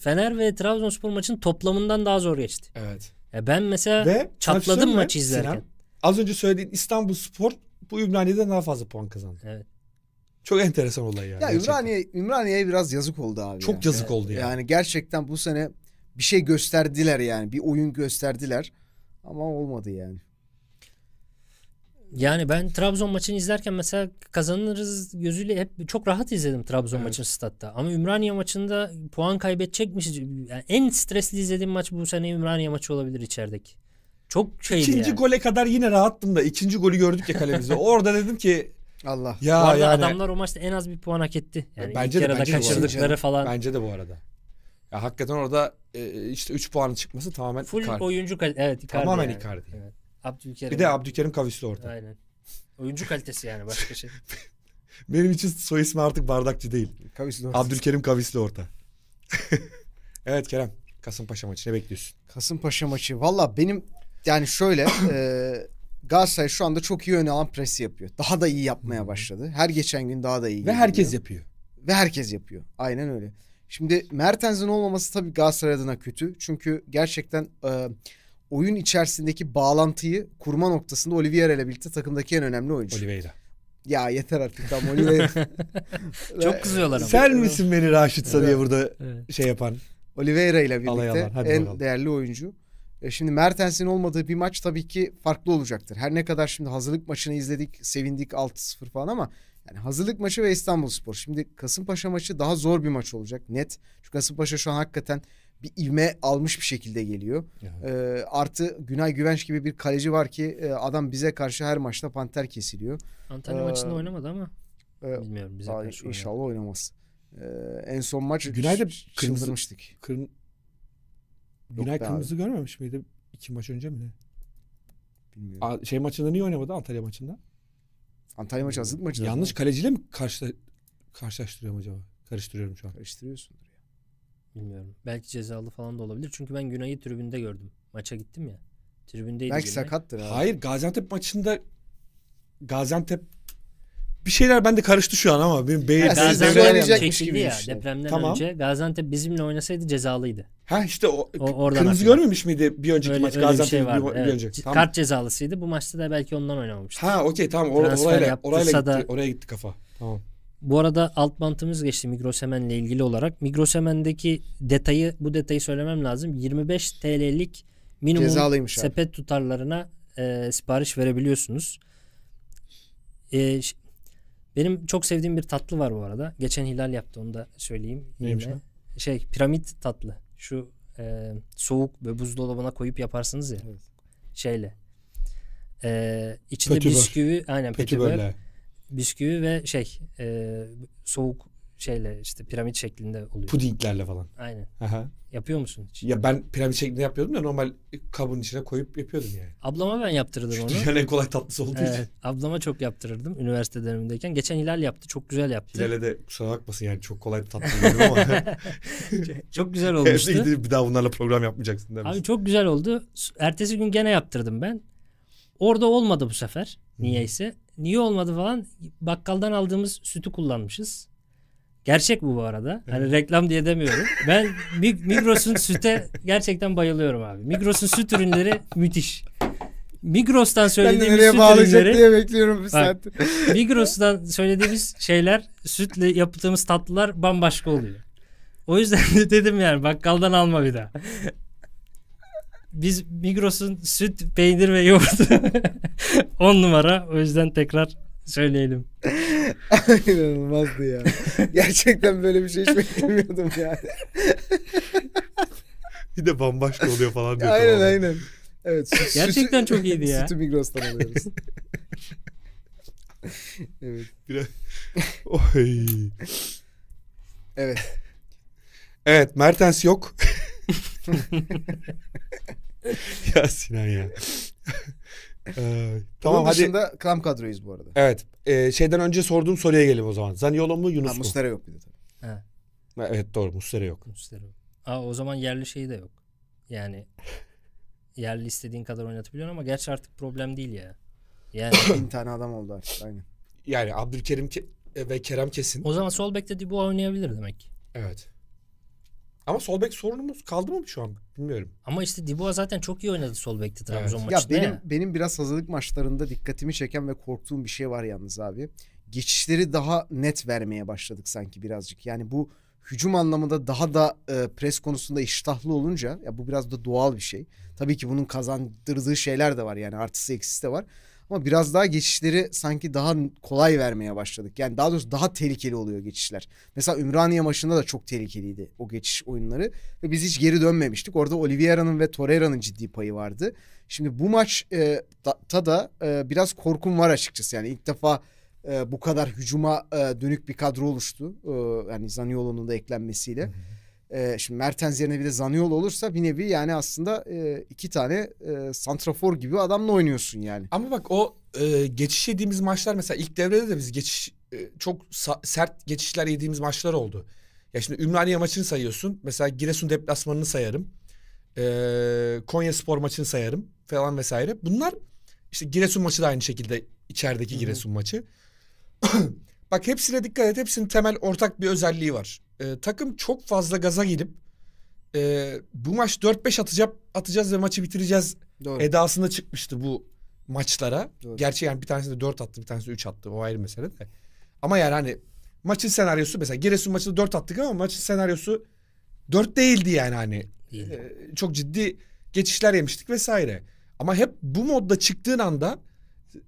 Fener ve Trabzonspor maçının toplamından daha zor geçti. Evet. Ya ben mesela Ve çatladım maç izlerken. Sinan, az önce söylediğin İstanbul Spor bu Ümraniye'den daha fazla puan kazandı. Evet. Çok enteresan olay yani. Ya gerçekten. Ümraniye Ümraniye'ye biraz yazık oldu abi. Çok yani. yazık oldu yani. Yani gerçekten bu sene bir şey gösterdiler yani. Bir oyun gösterdiler ama olmadı yani. Yani ben Trabzon maçını izlerken mesela kazanırız gözüyle hep çok rahat izledim Trabzon evet. maçını statta. Ama Ümraniye maçında puan kaybedecekmiş. Yani en stresli izlediğim maç bu sene Ümraniye maçı olabilir içerideki. Çok şeydi İkinci yani. gole kadar yine rahattım da ikinci golü gördük ya kalemizde. Orada dedim ki *laughs* Allah. Ya bu arada yani, adamlar o maçta en az bir puan hak etti. Yani bence de, bence kaçırdıkları falan. Bence de bu arada. Ya hakikaten orada e, e, işte 3 puanın çıkması tamamen Full Icardi. oyuncu evet Icardi. Tamamen yani. Icardi. Evet. Abdülkerim. Bir de Abdülkerim Kavisli orada. Aynen. Oyuncu kalitesi yani başka şey. *laughs* Benim için soy ismi artık bardakçı değil. Kavisli orta. Abdülkerim Kavisli orta. *laughs* evet Kerem. Kasımpaşa maçı ne bekliyorsun? Kasımpaşa maçı. Valla benim yani şöyle *coughs* e, Galatasaray şu anda çok iyi öne alan presi yapıyor. Daha da iyi yapmaya başladı. Her geçen gün daha da iyi. Ve geliyor. herkes yapıyor. Ve herkes yapıyor. Aynen öyle. Şimdi Mertens'in olmaması tabii Galatasaray adına kötü. Çünkü gerçekten e, oyun içerisindeki bağlantıyı kurma noktasında Oliveira ile birlikte takımdaki en önemli oyuncu. Oliveira. Ya yeter artık tam Oliveira. *laughs* Çok kızıyorlar ama. Sen misin beni Raşit Sarı'ya evet. burada evet. şey yapan? Oliveira ile birlikte alay alay. Hadi en bakalım. değerli oyuncu. E, şimdi Mertens'in olmadığı bir maç tabii ki farklı olacaktır. Her ne kadar şimdi hazırlık maçını izledik, sevindik 6-0 falan ama yani hazırlık maçı ve İstanbul Spor. Şimdi Kasımpaşa maçı daha zor bir maç olacak net. Çünkü Kasımpaşa şu an hakikaten bir ivme almış bir şekilde geliyor. E, artı Günay Güvenç gibi bir kaleci var ki e, adam bize karşı her maçta panter kesiliyor. Antalya ee, maçında oynamadı ama. E, Bilmiyorum bize karşı. İnşallah oynamaz. E, en son maç Günay'da kırmızı Günay kırmızı abi. görmemiş miydi? iki maç önce mi ne? Bilmiyorum. şey maçında niye oynamadı Antalya maçında? Antalya maçı hazırlık maçı. Yanlış kaleciyle mi karşı, karşılaştırıyorum acaba? Karıştırıyorum şu an. Karıştırıyorsun. Bilmiyorum. Belki cezalı falan da olabilir. Çünkü ben Günay'ı tribünde gördüm. Maça gittim ya. Tribündeydi. Belki Günay. sakattır abi. Hayır Gaziantep maçında Gaziantep bir şeyler bende karıştı şu an ama benim beyin Gaziantep şey çekildi gibi ya işte. depremden tamam. önce. Gaziantep bizimle oynasaydı cezalıydı. Ha işte o, o kırmızı aklıma. görmemiş miydi bir önceki öyle, maç öyle Gaziantep şey bir, şey vardı, bir, evet. bir önce? Tamam. Kart cezalısıydı. Bu maçta da belki ondan oynamamıştı. Ha okey tamam or- orayla, orayla, orayla gitti, oraya gitti kafa. Tamam. Bu arada alt bantımız geçti Migros Hemen'le ilgili olarak. Migros Hemen'deki detayı bu detayı söylemem lazım. 25 TL'lik minimum sepet tutarlarına e, sipariş verebiliyorsunuz. E, benim çok sevdiğim bir tatlı var bu arada. Geçen Hilal yaptı onu da söyleyeyim. Neymiş yine. Şey piramit tatlı. Şu e, soğuk ve buzdolabına koyup yaparsınız ya. Evet. Şeyle. E, içinde Petibör. bisküvi aynen petibör. petibör bisküvi ve şey e, soğuk şeyle işte piramit şeklinde oluyor. Pudinglerle falan. Aynen. Aha. Yapıyor musun hiç? Ya ben piramit şeklinde yapıyordum da normal kabın içine koyup yapıyordum yani. Ablama ben yaptırırdım onu. Dünyanın *laughs* en kolay tatlısı olduğu evet, için. Ablama çok yaptırırdım üniversite dönemindeyken. Geçen Hilal yaptı. Çok güzel yaptı. Hilal'e de kusura bakmasın yani çok kolay bir tatlı yedim ama. *laughs* çok güzel olmuştu. Evde bir daha bunlarla program yapmayacaksın demiş. Abi çok güzel oldu. Ertesi gün gene yaptırdım ben. Orada olmadı bu sefer. Niyeyse. hı niye olmadı falan bakkaldan aldığımız sütü kullanmışız. Gerçek bu bu arada. Hani evet. Hani reklam diye demiyorum. Ben Migros'un süte gerçekten bayılıyorum abi. Migros'un süt ürünleri müthiş. Migros'tan söylediğimiz süt bağlayacak ürünleri... diye bekliyorum bir saat. Migros'tan söylediğimiz şeyler, sütle yaptığımız tatlılar bambaşka oluyor. O yüzden *laughs* de dedim yani bakkaldan alma bir daha biz Migros'un süt, peynir ve yoğurt 10 *laughs* numara. O yüzden tekrar söyleyelim. *laughs* İnanılmazdı ya. Gerçekten böyle bir şey hiç beklemiyordum yani. bir de bambaşka oluyor falan diyor. Aynen tamamen. aynen. Evet. Süt, Gerçekten sütü, çok iyiydi ya. Sütü Migros'tan alıyoruz. evet. Biraz... Oy. Evet. Evet Mertens yok. *laughs* *laughs* ya Sinan ya. ee, *laughs* tamam Bunun hadi. dışında klam kadroyuz bu arada. Evet. E, şeyden önce sorduğum soruya gelelim o zaman. Zaniolo mu Yunus ha, mu? Muslera yok bir de tabii. Ha. Evet doğru Muslera yok. yok. Aa, o zaman yerli şeyi de yok. Yani yerli istediğin kadar oynatabiliyorsun ama gerçi artık problem değil ya. Yani *coughs* Bin tane adam oldu artık aynen. Yani Abdülkerim ve Kerem kesin. o zaman sol bekte Dibua oynayabilir demek. Evet. Ama sol bek sorunumuz kaldı mı şu an? Bilmiyorum. Ama işte Dibua zaten çok iyi oynadı sol bekte Trabzon evet. maçında. Ya benim ya. benim biraz hazırlık maçlarında dikkatimi çeken ve korktuğum bir şey var yalnız abi. Geçişleri daha net vermeye başladık sanki birazcık. Yani bu hücum anlamında daha da e, pres konusunda iştahlı olunca ya bu biraz da doğal bir şey. Tabii ki bunun kazandırdığı şeyler de var yani artısı eksisi de var. Ama biraz daha geçişleri sanki daha kolay vermeye başladık. Yani daha doğrusu daha tehlikeli oluyor geçişler. Mesela Ümraniye maçında da çok tehlikeliydi o geçiş oyunları. Ve biz hiç geri dönmemiştik. Orada Oliveira'nın ve Torreira'nın ciddi payı vardı. Şimdi bu maçta e, da e, biraz korkum var açıkçası. Yani ilk defa e, bu kadar hücuma dönük bir kadro oluştu. yani Zaniolo'nun da eklenmesiyle. Hı hı. E, şimdi Mertens yerine bir de Zaniol olursa bir nevi yani aslında e, iki tane e, santrafor gibi adamla oynuyorsun yani. Ama bak o e, geçiş yediğimiz maçlar mesela ilk devrede de biz geçiş e, çok sert geçişler yediğimiz maçlar oldu. Ya şimdi Ümraniye maçını sayıyorsun. Mesela Giresun deplasmanını sayarım. E, Konya Spor maçını sayarım falan vesaire. Bunlar işte Giresun maçı da aynı şekilde içerideki Hı-hı. Giresun maçı. *clears throat* bak hepsine dikkat et. Hepsinin temel ortak bir özelliği var e, takım çok fazla gaza gelip e, bu maç 4-5 atacağım, atacağız ve maçı bitireceğiz Doğru. edasında çıkmıştı bu maçlara. Doğru. Gerçi yani bir tanesinde 4 attı, bir tanesinde 3 attı. O ayrı mesele de. Ama yani hani maçın senaryosu mesela Giresun maçında 4 attık ama maçın senaryosu 4 değildi yani hani. E, çok ciddi geçişler yemiştik vesaire. Ama hep bu modda çıktığın anda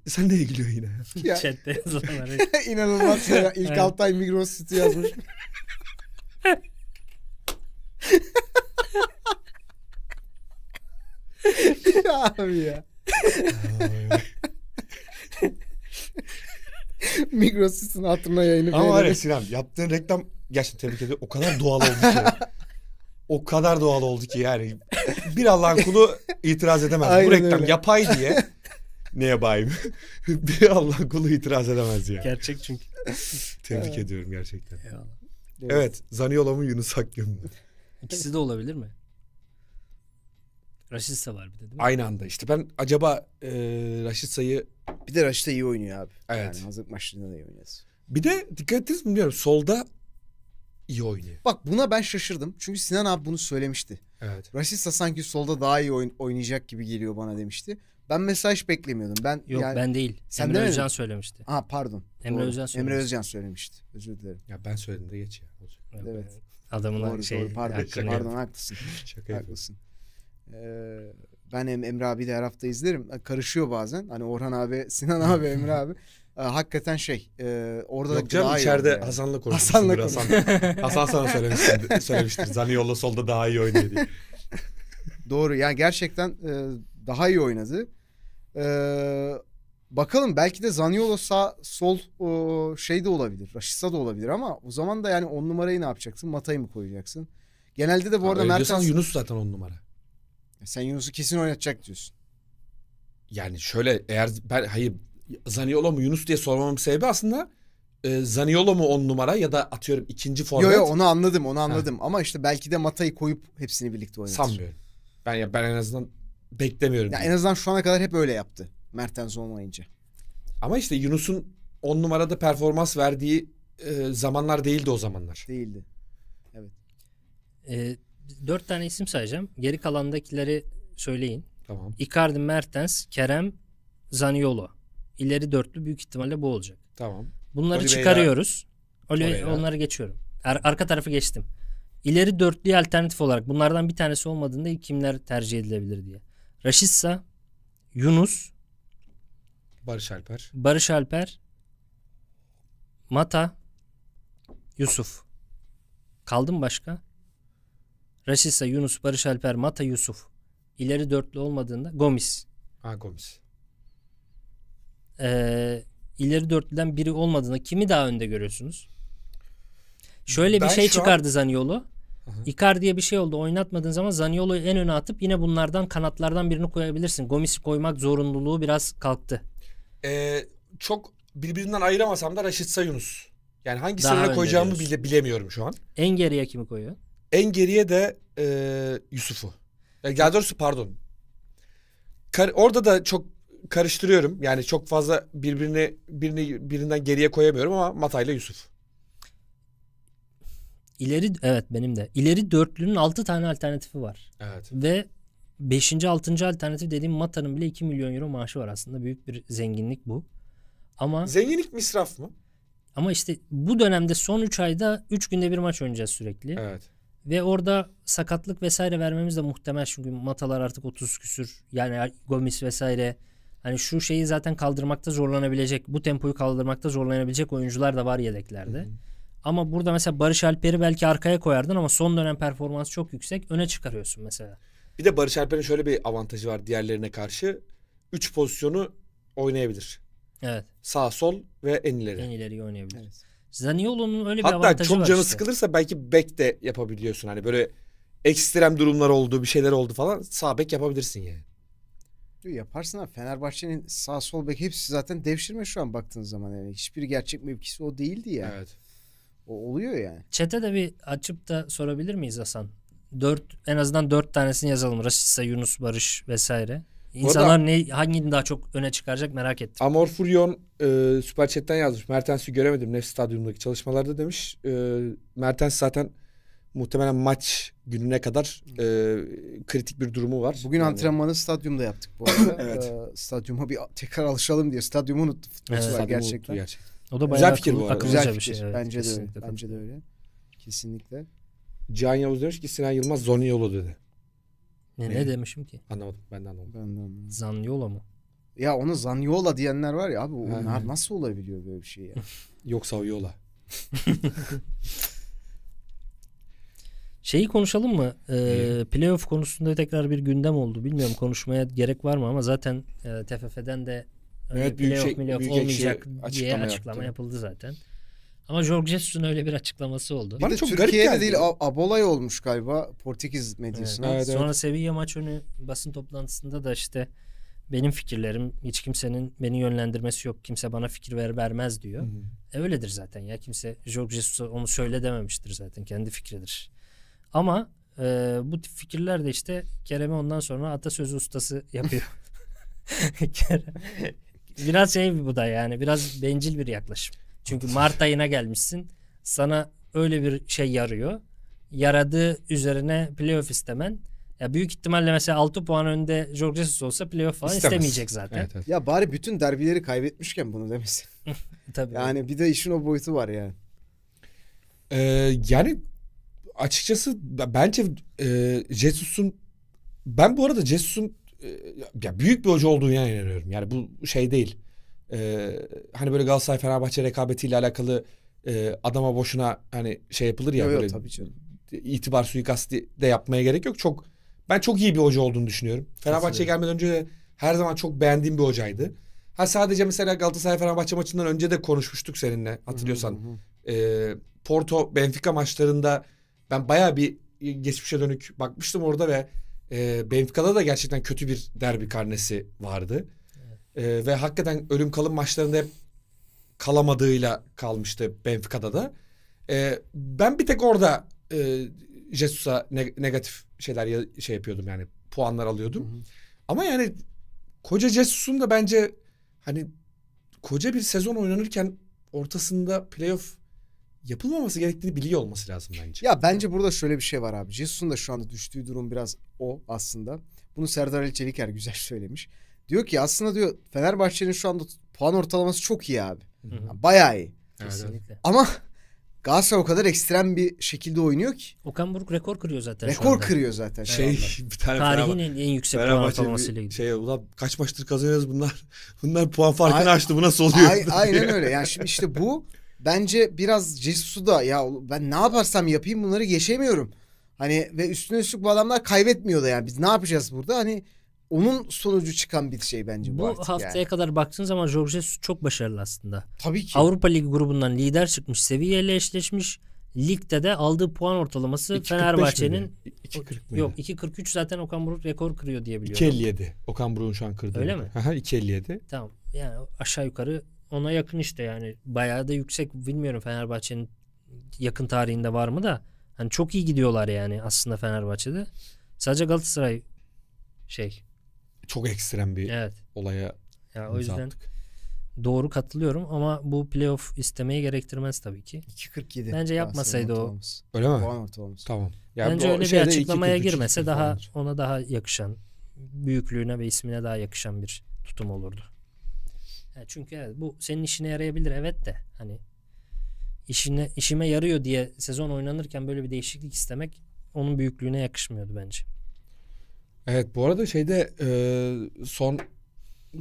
sen de ilgiliyor yine. ya. *laughs* Chatte yazanlar. *laughs* İnanılmaz ya. İlk evet. Altay Migros City yazmış. *laughs* ya abi ya. Migros'un hatırına yayını Ama var ya Sinem yaptığın reklam gerçekten tebrik ediyorum. O kadar doğal oldu ki. o kadar doğal oldu ki yani. Bir Allah'ın kulu itiraz edemez. Aynen Bu reklam öyle. yapay diye ne yapayım? *laughs* bir Allah'ın kulu itiraz edemez yani. Gerçek çünkü. tebrik ediyorum gerçekten. Eyvallah. Evet. evet Zaniola mı Yunus Akgün mü? İkisi de olabilir mi? Raşitsa var bir de değil mi? Aynı anda işte ben acaba e, Raşitsa'yı... Bir de Raşitsa iyi oynuyor abi. Evet. Yani hazırlık maçlarında da iyi oynuyor. Bir de dikkat ettiniz mi bilmiyorum solda iyi oynuyor. Bak buna ben şaşırdım. Çünkü Sinan abi bunu söylemişti. Evet. Raşitsa sanki solda daha iyi oyn- oynayacak gibi geliyor bana demişti. Ben mesaj beklemiyordum. Ben Yok yani, ben değil. Sen Emre Özcan söylemişti. Ha pardon. Emre Doğru. Özcan söylemişti. Emre Özcan söylemişti. Özür dilerim. Ya ben söyledim de geç ya olacak. Evet. Adamın doğru, şey doğru. Pardon, hakkını pardon haklısın. *laughs* Şaka haklısın. Ee, ben Emre abi de her hafta izlerim. Ee, karışıyor bazen. Hani Orhan abi, Sinan abi, Emre abi. Ee, hakikaten şey e, orada Yok canım içeride yani. Hasan'la konuşmuşsun. Hasan'la Hasan, Hasan sana *laughs* söylemiştir, söylemiştir. Zaniyolla solda daha iyi oynuyor diye. Doğru yani gerçekten e, daha iyi oynadı. E, Bakalım belki de Zaniolo sağ sol o, şey de olabilir. Raşisa da olabilir ama o zaman da yani on numarayı ne yapacaksın? Matay'ı mı koyacaksın? Genelde de bu arada Mertens... Yunus zaten on numara. E, sen Yunus'u kesin oynatacak diyorsun. Yani şöyle eğer ben hayır Zaniolo mu Yunus diye sormamın sebebi aslında e, Zaniolo mu on numara ya da atıyorum ikinci forvet. Yok yok onu anladım onu anladım ha. ama işte belki de Mata'yı koyup hepsini birlikte oynatır. Sanmıyorum. Ben ya ben en azından beklemiyorum. Ya en azından şu ana kadar hep öyle yaptı. Mertens olmayınca. Ama işte Yunus'un on numarada performans verdiği e, zamanlar değildi o zamanlar. Değildi. Evet. E, dört tane isim sayacağım. Geri kalandakileri söyleyin. Tamam. Icardi, Mertens, Kerem, Zaniolo. İleri dörtlü büyük ihtimalle bu olacak. Tamam. Bunları Oliveira. çıkarıyoruz. Oliveira. Onları geçiyorum. Ar- er, arka tarafı geçtim. İleri dörtlüye alternatif olarak bunlardan bir tanesi olmadığında kimler tercih edilebilir diye. Raşitsa, Yunus, Barış Alper. Barış Alper. Mata. Yusuf. Kaldı mı başka? Rasisa, Yunus, Barış Alper, Mata, Yusuf. İleri dörtlü olmadığında Gomis. Ha Gomis. Ee, ileri dörtlüden biri olmadığında kimi daha önde görüyorsunuz? Şöyle ben bir şey çıkardı an... Zaniolo. Icardi'ye bir şey oldu oynatmadığın zaman Zaniolo'yu en öne atıp yine bunlardan kanatlardan birini koyabilirsin. Gomis koymak zorunluluğu biraz kalktı e, çok birbirinden ayıramasam da Raşit Sayunus. Yani hangi öne koyacağımı bile, bilemiyorum şu an. En geriye kimi koyuyor? En geriye de e, Yusuf'u. Yani daha pardon. Kar- orada da çok karıştırıyorum. Yani çok fazla birbirini birini birinden geriye koyamıyorum ama Matayla Yusuf. İleri evet benim de. İleri dörtlünün altı tane alternatifi var. Evet. Ve 5. 6. alternatif dediğim Mata'nın bile 2 milyon euro maaşı var aslında. Büyük bir zenginlik bu. Ama Zenginlik mi misraf mı? ama işte bu dönemde son 3 ayda 3 günde bir maç oynayacağız sürekli. Evet. Ve orada sakatlık vesaire vermemiz de muhtemel çünkü Matalar artık 30 küsür yani Gomis vesaire hani şu şeyi zaten kaldırmakta zorlanabilecek bu tempoyu kaldırmakta zorlanabilecek oyuncular da var yedeklerde. Ama burada mesela Barış Alper'i belki arkaya koyardın ama son dönem performans çok yüksek öne çıkarıyorsun mesela. Bir de Barış Alper'in şöyle bir avantajı var diğerlerine karşı. Üç pozisyonu oynayabilir. Evet. Sağ, sol ve en ileri. En ileriyi oynayabilir. Evet. Zaniolo'nun öyle Hatta bir avantajı var. Hatta çok canı işte. sıkılırsa belki bek de yapabiliyorsun. Hani böyle ekstrem durumlar oldu, bir şeyler oldu falan. Sağ bek yapabilirsin yani. Yaparsın abi. Fenerbahçe'nin sağ sol bek hepsi zaten devşirme şu an baktığınız zaman yani. Hiçbir gerçek mevkisi o değildi yani. Evet. O oluyor yani. Çete de bir açıp da sorabilir miyiz Hasan? Dört, en azından dört tanesini yazalım. Rasissa, Yunus, Barış vesaire. İnsanlar ne hangini daha çok öne çıkaracak merak ettim. Amor Furyon e, Süper Chat'ten yazmış. Mertens'i göremedim Nef Stadyum'daki çalışmalarda demiş. E, Mertens zaten muhtemelen maç gününe kadar e, kritik bir durumu var. Bugün yani... antrenmanı stadyumda yaptık bu arada. *laughs* evet. E, stadyuma bir tekrar alışalım diye stadyumu unuttuk. Evet, stadyumu gerçekten. Unuttu gerçekten. O da bayağı güzel fikir bu arada. Güzel fikir. Bir şey, evet, bence kesinlikle. de öyle. Bence de öyle. Kesinlikle. Can Yavuz demiş ki Sinan Yılmaz Zonyolu dedi. Ne, ne, ne demişim ki? Anlamadım. Ben de anlamadım. Ben de anlamadım. Zanyola mı? Ya onu Zanyola diyenler var ya abi onlar nasıl olabiliyor böyle bir şey ya? *laughs* Yoksa o yola. Şeyi konuşalım mı? Ee, playoff konusunda tekrar bir gündem oldu. Bilmiyorum konuşmaya gerek var mı ama zaten e, TFF'den de evet, hani, playoff şey, playoff olmayacak açıklama diye açıklama yaptı. yapıldı zaten. Ama Jorge Jesus'un öyle bir açıklaması oldu. Bana çok Türkiye'de garip geldi. değil abolay olmuş galiba Portekiz medyasına. Evet, evet, evet. Sonra Sevilla maç önü basın toplantısında da işte benim fikirlerim hiç kimsenin beni yönlendirmesi yok. Kimse bana fikir ver vermez diyor. Hı hı. E öyledir zaten ya kimse Jorge Jesus'a onu söyle dememiştir zaten kendi fikridir. Ama e, bu tip fikirler de işte Kerem'i ondan sonra atasözü ustası yapıyor. *laughs* *laughs* Kerem. biraz şey bu da yani biraz bencil bir yaklaşım. Çünkü Mart ayına gelmişsin. Sana öyle bir şey yarıyor. Yaradığı üzerine playoff istemen. Ya büyük ihtimalle mesela 6 puan önde Jorge Jesus olsa playoff falan İstemez. istemeyecek zaten. Evet, evet. Ya bari bütün derbileri kaybetmişken bunu demesin. *laughs* Tabii. Yani bir de işin o boyutu var yani. Ee, yani açıkçası bence e, Jesus'un ben bu arada Jesus'un e, ya büyük bir hoca yani inanıyorum. Yani bu şey değil e, hani böyle Galatasaray Fenerbahçe rekabetiyle alakalı e, adama boşuna hani şey yapılır ya yok, böyle yok, tabii canım. itibar suikasti de yapmaya gerek yok. Çok ben çok iyi bir hoca olduğunu düşünüyorum. Fenerbahçe'ye gelmeden önce de her zaman çok beğendiğim bir hocaydı. Ha sadece mesela Galatasaray Fenerbahçe maçından önce de konuşmuştuk seninle hatırlıyorsan. E, Porto Benfica maçlarında ben bayağı bir geçmişe dönük bakmıştım orada ve e, Benfica'da da gerçekten kötü bir derbi karnesi vardı. E, ve hakikaten ölüm kalım maçlarında hep kalamadığıyla kalmıştı Benfica'da da. E, ben bir tek orada e, Jesus'a ne, negatif şeyler ya, şey yapıyordum yani puanlar alıyordum. Hı hı. Ama yani koca Jesus'un da bence hani koca bir sezon oynanırken ortasında playoff yapılmaması gerektiğini biliyor olması lazım bence. Ya bence burada şöyle bir şey var abi. Jesus'un da şu anda düştüğü durum biraz o aslında. Bunu Serdar Ali Çeliker güzel söylemiş. Diyor ki aslında diyor Fenerbahçe'nin şu anda puan ortalaması çok iyi abi. Yani bayağı iyi. Kesinlikle. Ama Galatasaray o kadar ekstrem bir şekilde oynuyor ki. Okan Buruk rekor kırıyor zaten. Rekor kırıyor zaten. Şey bir tane Tarihin Fenerbahçe, en yüksek puan ortalamasıyla ilgili. Şey ulan kaç maçtır kazanıyoruz bunlar. *laughs* Bunlar puan farkını açtı bu nasıl oluyor? A- aynen öyle. Yani şimdi işte bu bence biraz Jesus'u da ya ben ne yaparsam yapayım bunları geçemiyorum. Hani ve üstüne üstlük bu adamlar kaybetmiyor da yani biz ne yapacağız burada? Hani onun sonucu çıkan bir şey bence bu, bu artık haftaya yani. kadar baktığın zaman Jorge Jesus çok başarılı aslında. Tabii ki. Avrupa Ligi grubundan lider çıkmış, seviyeyle eşleşmiş. Ligde de aldığı puan ortalaması Fenerbahçe'nin 2.40 Yok 2.43 zaten Okan Buruk rekor kırıyor diye biliyorum. 2.57 Okan Buruk'un şu an kırdığı. Öyle mi? 2.57. Tamam. Yani aşağı yukarı ona yakın işte yani bayağı da yüksek bilmiyorum Fenerbahçe'nin yakın tarihinde var mı da hani çok iyi gidiyorlar yani aslında Fenerbahçe'de. Sadece Galatasaray şey çok ekstrem bir evet. olaya yani o yüzden attık. doğru katılıyorum ama bu playoff istemeyi gerektirmez tabii ki. 2.47. Bence yapmasaydı o. Öyle mi? Puan ortalaması. Tamam. Yani Bence öyle bir açıklamaya 2, 43, girmese 2, 43, daha ona daha yakışan büyüklüğüne ve ismine daha yakışan bir tutum olurdu. Yani çünkü evet, bu senin işine yarayabilir evet de hani işine işime yarıyor diye sezon oynanırken böyle bir değişiklik istemek onun büyüklüğüne yakışmıyordu bence. Evet bu arada şeyde e, son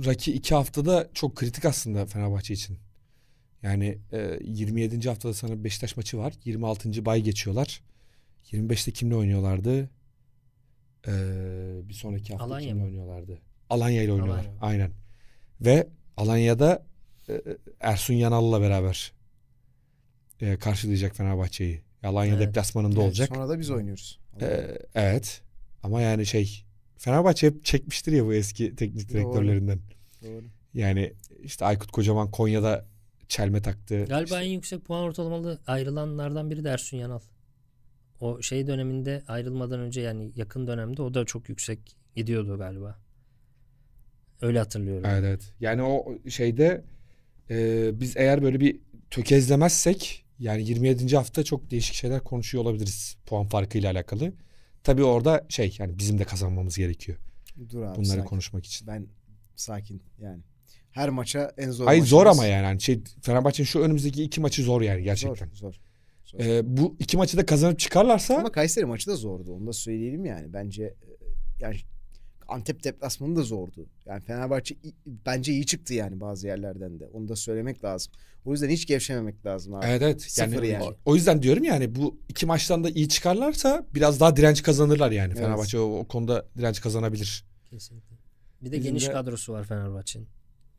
Raki iki haftada çok kritik aslında Fenerbahçe için. Yani e, 27. haftada sana Beşiktaş maçı var. 26. bay geçiyorlar. 25'te kimle oynuyorlardı? E, bir sonraki hafta Alanya kimle mı? oynuyorlardı? Alanya ile oynuyorlar. Alanya. Aynen. Ve Alanya'da e, Ersun Yanal'la beraber e, karşılayacak Fenerbahçe'yi. Alanya evet. deplasmanında evet. olacak. Sonra da biz oynuyoruz. Ee, evet. Ama yani şey Fenerbahçe hep çekmiştir ya bu eski teknik direktörlerinden. Doğru. Doğru. Yani işte Aykut Kocaman Konya'da çelme taktı. Galiba işte... en yüksek puan ortalamalı ayrılanlardan biri de Ersun Yanal. O şey döneminde ayrılmadan önce yani yakın dönemde o da çok yüksek gidiyordu galiba. Öyle hatırlıyorum. Evet evet. Yani o şeyde e, biz eğer böyle bir tökezlemezsek yani 27. hafta çok değişik şeyler konuşuyor olabiliriz puan farkıyla alakalı. Tabii orada şey yani bizim de kazanmamız gerekiyor. Dur abi. Bunları sakin. konuşmak için. Ben sakin yani. Her maça en zor Hayır zor ama yani. yani şey Fenerbahçe'nin şu önümüzdeki iki maçı zor yani gerçekten. Zor zor. Ee, bu iki maçı da kazanıp çıkarlarsa Ama Kayseri maçı da zordu. Onu da söyleyelim yani. Bence e, yani Antep deplasmanı da zordu. Yani Fenerbahçe bence iyi çıktı yani bazı yerlerden de. Onu da söylemek lazım. O yüzden hiç gevşememek lazım abi. Evet evet. Sıfır yani, yani. O yüzden diyorum yani bu iki maçtan da iyi çıkarlarsa biraz daha direnç kazanırlar yani. Evet. Fenerbahçe o, o konuda direnç kazanabilir. Kesinlikle. Bir de bizim geniş de... kadrosu var Fenerbahçe'nin.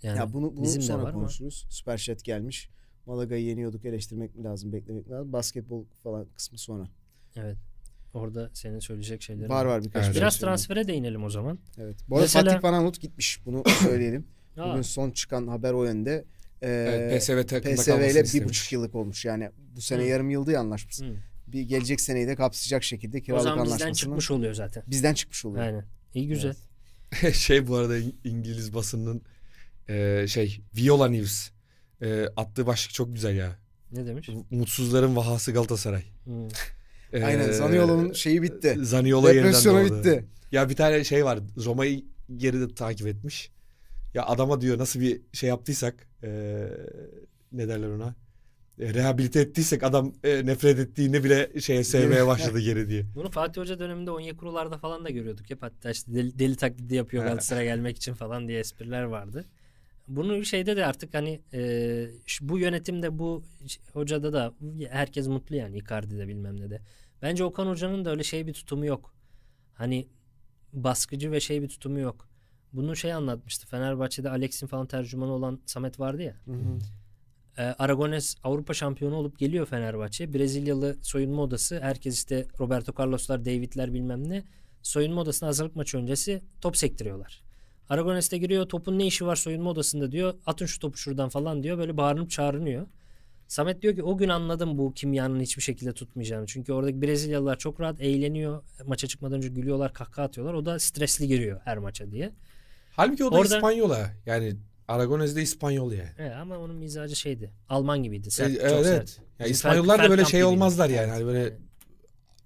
Yani ya bunu, bunu bizim sonra de var konuşuruz. Ama... Süper Şet gelmiş. Malaga'yı yeniyorduk eleştirmek mi lazım beklemek mi lazım. Basketbol falan kısmı sonra. Evet. Orada senin söyleyecek şeylerin var. Var birkaç evet. Biraz şey transfere değinelim o zaman. Evet. Bu arada Mesela... Fatih Vananut gitmiş. Bunu *coughs* söyleyelim. Bugün son çıkan haber o yönde. Ee, evet, PSV, PSV ile bir buçuk yıllık olmuş. Yani bu sene Hı. yarım yılda anlaşması. Hı. Bir gelecek seneyi de kapsayacak şekilde kiralık anlaşmasını. O zaman bizden çıkmış oluyor zaten. Bizden çıkmış oluyor. Aynen. İyi güzel. Evet. *laughs* şey bu arada İngiliz basının e, şey Viola News e, attığı başlık çok güzel ya. Ne demiş? Mutsuzların vahası Galatasaray. Hmm. Aynen ee, Zaniolo'nun şeyi bitti. Zaniolo Depresyonu yeniden doğdu. bitti. Ya bir tane şey var. Roma'yı geride takip etmiş. Ya adama diyor nasıl bir şey yaptıysak e, ne derler ona? E, rehabilite ettiysek adam e, nefret ettiğini bile şeye sevmeye *laughs* başladı geri diye. Bunu Fatih Hoca döneminde Onyekuru'larda falan da görüyorduk hep. Hatta işte deli, deli taklidi yapıyor *laughs* Galatasaray'a gelmek için falan diye espriler vardı bunu bir şeyde de artık hani e, şu, bu yönetimde bu hocada da herkes mutlu yani Icardi'de bilmem ne de. Bence Okan Hoca'nın da öyle şey bir tutumu yok. Hani baskıcı ve şey bir tutumu yok. Bunu şey anlatmıştı. Fenerbahçe'de Alex'in falan tercümanı olan Samet vardı ya. Hı hı. E, Aragones Avrupa şampiyonu olup geliyor Fenerbahçe. Brezilyalı soyunma odası. Herkes işte Roberto Carlos'lar, David'ler bilmem ne. Soyunma odasına hazırlık maçı öncesi top sektiriyorlar. Aragones de giriyor topun ne işi var soyunma odasında diyor. Atın şu topu şuradan falan diyor. Böyle bağırınıp çağrınıyor. Samet diyor ki o gün anladım bu kimyanın hiçbir şekilde tutmayacağını. Çünkü oradaki Brezilyalılar çok rahat eğleniyor. Maça çıkmadan önce gülüyorlar kahkaha atıyorlar. O da stresli giriyor her maça diye. Halbuki o da İspanyol ha, Yani Aragonese de İspanyol yani. Evet ama onun mizacı şeydi. Alman gibiydi. Sert, e, evet. Sert. Ya İspanyollar da böyle şey gibiydi. olmazlar yani. yani. Hani böyle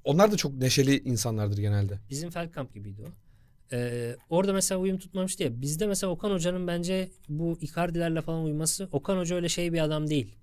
onlar da çok neşeli insanlardır genelde. Bizim Felkamp gibiydi o. Ee, orada mesela uyum tutmamış diye. Bizde mesela Okan Hoca'nın bence bu Icardi'lerle falan uyması. Okan Hoca öyle şey bir adam değil.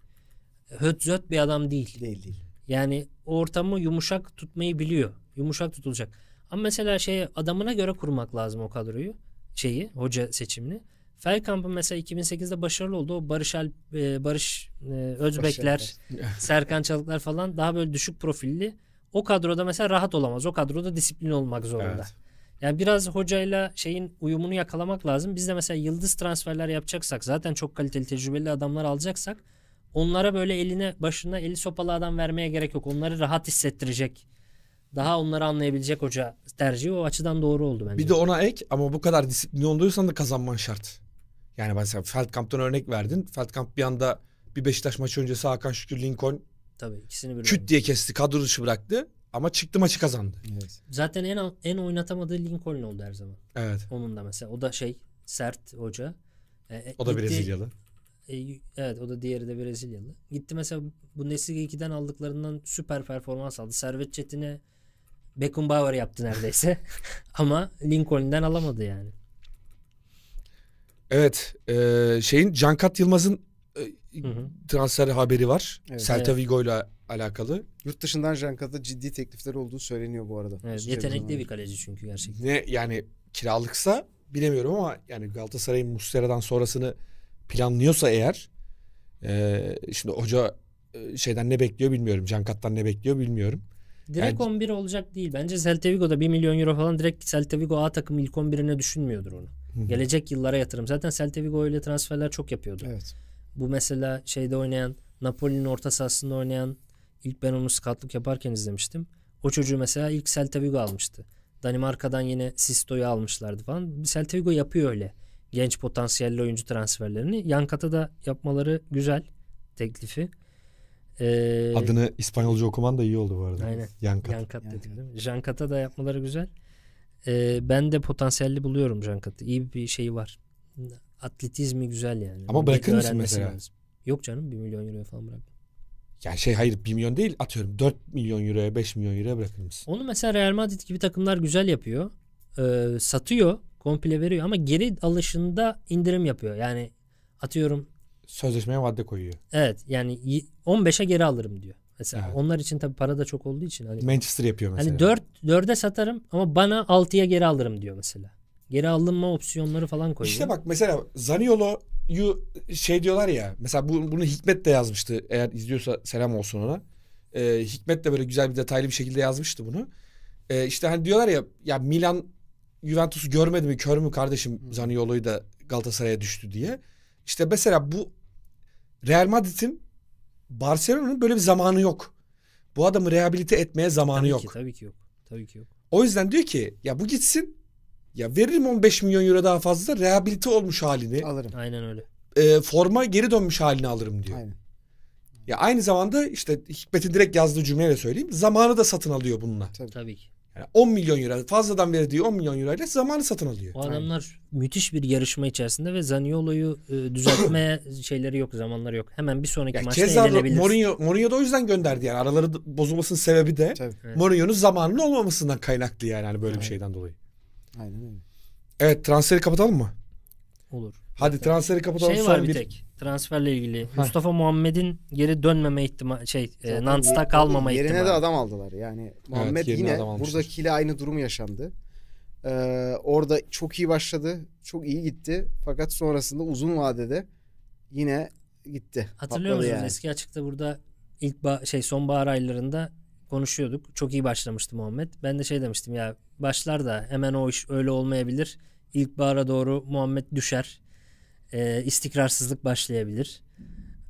Hötzöt bir adam değil. Değil değil. Yani ortamı yumuşak tutmayı biliyor. Yumuşak tutulacak. Ama mesela şey adamına göre kurmak lazım o kadroyu. Şeyi, hoca seçimini. Felkamp'ın mesela 2008'de başarılı oldu. O Barış Alp, e, Barış e, Özbekler, *laughs* Serkan Çalıklar falan daha böyle düşük profilli. O kadroda mesela rahat olamaz. O kadroda disiplin olmak zorunda. Evet. Yani biraz hocayla şeyin uyumunu yakalamak lazım. Biz de mesela yıldız transferler yapacaksak zaten çok kaliteli tecrübeli adamlar alacaksak onlara böyle eline başına eli sopalı adam vermeye gerek yok. Onları rahat hissettirecek. Daha onları anlayabilecek hoca tercihi o açıdan doğru oldu bence. Bir de ona ek ama bu kadar disiplin olduysan da kazanman şart. Yani mesela Feldkamp'tan örnek verdin. Feldkamp bir anda bir Beşiktaş maçı öncesi Hakan Şükür Lincoln Tabii ikisini bir küt diye kesti. Kadro dışı bıraktı. Ama çıktı maçı kazandı. Evet. Zaten en en oynatamadığı Lincoln oldu her zaman. Evet. Onun da mesela o da şey sert hoca. E, e o da gitti, Brezilyalı. E, evet o da diğeri de Brezilyalı. Gitti mesela bu Nesliga 2'den aldıklarından süper performans aldı. Servet Çetin'e Beckenbauer yaptı neredeyse. *laughs* Ama Lincoln'den alamadı yani. Evet. E, şeyin Cankat Yılmaz'ın e, transfer haberi var. Evet. Celta evet. Vigo'yla alakalı. Yurt dışından Janka'da ciddi teklifler olduğu söyleniyor bu arada. Evet, şey yetenekli bir kaleci çünkü gerçekten. Ne yani kiralıksa bilemiyorum ama yani Galatasaray'ın Muslera'dan sonrasını planlıyorsa eğer e, şimdi hoca e, şeyden ne bekliyor bilmiyorum. Cankat'tan ne bekliyor bilmiyorum. Direkt yani, 11 olacak değil. Bence Celta Vigo'da 1 milyon euro falan direkt Celta A takım ilk 11'ine düşünmüyordur onu. Hı. Gelecek yıllara yatırım. Zaten Celta öyle transferler çok yapıyordu. Evet. Bu mesela şeyde oynayan Napoli'nin orta sahasında oynayan İlk ben onu skatlık yaparken izlemiştim. O çocuğu mesela ilk Celta Vigo almıştı. Danimarka'dan yine Sisto'yu almışlardı falan. Celta Vigo yapıyor öyle. Genç potansiyelli oyuncu transferlerini. Yankat'a da yapmaları güzel teklifi. Ee, Adını İspanyolca okuman da iyi oldu bu arada. Aynen. Yankat. Yankat dedik değil mi? Jankat'a da yapmaları güzel. Ee, ben de potansiyelli buluyorum Jankat'ı. İyi bir şey var. Atletizmi güzel yani. Ama Onu bırakır mısın mesela? Lazım. Yok canım 1 milyon euro falan bırak. Yani şey hayır 1 milyon değil atıyorum 4 milyon euroya 5 milyon euroya bırakır mısın? Onu mesela Real Madrid gibi takımlar güzel yapıyor. Ee, satıyor komple veriyor ama geri alışında indirim yapıyor. Yani atıyorum sözleşmeye madde koyuyor. Evet yani 15'e geri alırım diyor. Mesela evet. onlar için tabii para da çok olduğu için hani Manchester yapıyor hani mesela. Hani 4 4'e satarım ama bana 6'ya geri alırım diyor mesela. Geri alınma opsiyonları falan koyuyor. İşte bak mesela Zaniolo you şey diyorlar ya mesela bu, bunu Hikmet de yazmıştı eğer izliyorsa selam olsun ona. ee, Hikmet de böyle güzel bir detaylı bir şekilde yazmıştı bunu. ee, işte hani diyorlar ya ya Milan Juventus'u görmedi mi kör mü kardeşim Zaniolo'yu da Galatasaray'a düştü diye. İşte mesela bu Real Madrid'in Barcelona'nın böyle bir zamanı yok. Bu adamı rehabilite etmeye zamanı tabii yok. Ki, tabii ki yok. Tabii ki yok. O yüzden diyor ki ya bu gitsin ya veririm 15 milyon euro daha fazla rehabilite olmuş halini. Alırım. Aynen öyle. E, forma geri dönmüş halini alırım diyor. Aynen. Ya aynı zamanda işte Hikmet'in direkt yazdığı cümleyle söyleyeyim. Zamanı da satın alıyor bununla. Tabii. Tabii ki. Yani 10 milyon euro fazladan verdiği 10 milyon euro ile zamanı satın alıyor. O adamlar Aynen. müthiş bir yarışma içerisinde ve Zaniolo'yu e, düzeltme *coughs* şeyleri yok, zamanları yok. Hemen bir sonraki ya maçta Keza Mourinho, Mourinho da o yüzden gönderdi yani. Araları bozulmasının sebebi de Mourinho'nun zamanının olmamasından kaynaklı yani hani böyle Aynen. bir şeyden dolayı. Aynen öyle. Evet transferi kapatalım mı? Olur. Hadi transferi kapatalım. Şey var bir, bir tek transferle ilgili. Ha. Mustafa Muhammed'in geri dönmeme ihtimali şey e, Nants'ta kalmama yerine ihtimali. Yerine de adam aldılar yani. Muhammed evet, yine buradakiyle aynı durum yaşandı. Ee, orada çok iyi başladı. Çok iyi gitti. Fakat sonrasında uzun vadede yine gitti. Hatırlıyor musunuz yani. eski açıkta burada ilk ba- şey sonbahar aylarında konuşuyorduk. Çok iyi başlamıştı Muhammed. Ben de şey demiştim ya başlar da hemen o iş öyle olmayabilir. İlkbahara doğru Muhammed düşer. E, istikrarsızlık başlayabilir.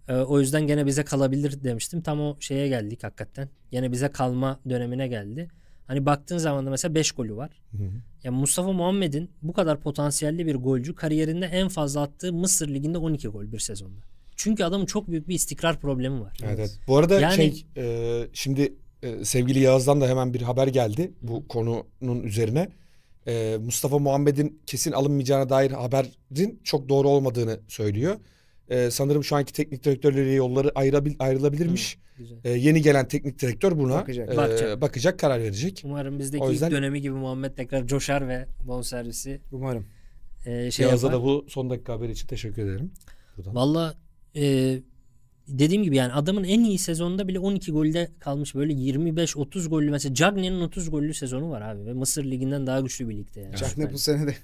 E, o yüzden gene bize kalabilir demiştim. Tam o şeye geldik hakikaten. Gene bize kalma dönemine geldi. Hani baktığın zaman da mesela 5 golü var. Hı hı. Ya Mustafa Muhammed'in bu kadar potansiyelli bir golcü kariyerinde en fazla attığı Mısır Ligi'nde 12 gol bir sezonda. Çünkü adamın çok büyük bir istikrar problemi var. Evet. evet. Bu arada yani, şey e, şimdi e, sevgili Yağız'dan da hemen bir haber geldi bu konunun üzerine. E, Mustafa Muhammed'in kesin alınmayacağına dair haberin çok doğru olmadığını söylüyor. E, sanırım şu anki teknik direktörleri yolları ayrılabil, ayrılabilirmiş. Hı, e, yeni gelen teknik direktör buna bakacak. E, bakacak. karar verecek. Umarım bizdeki yüzden... ilk dönemi gibi Muhammed tekrar coşar ve bonservisi. Umarım. E, şey Yağız'a da bu son dakika haberi için teşekkür ederim. Valla e, dediğim gibi yani adamın en iyi sezonunda bile 12 golde kalmış böyle 25-30 gollü mesela Cagney'in 30 gollü sezonu var abi ve Mısır liginden daha güçlü bir ligde yani. Cagney bu sene de.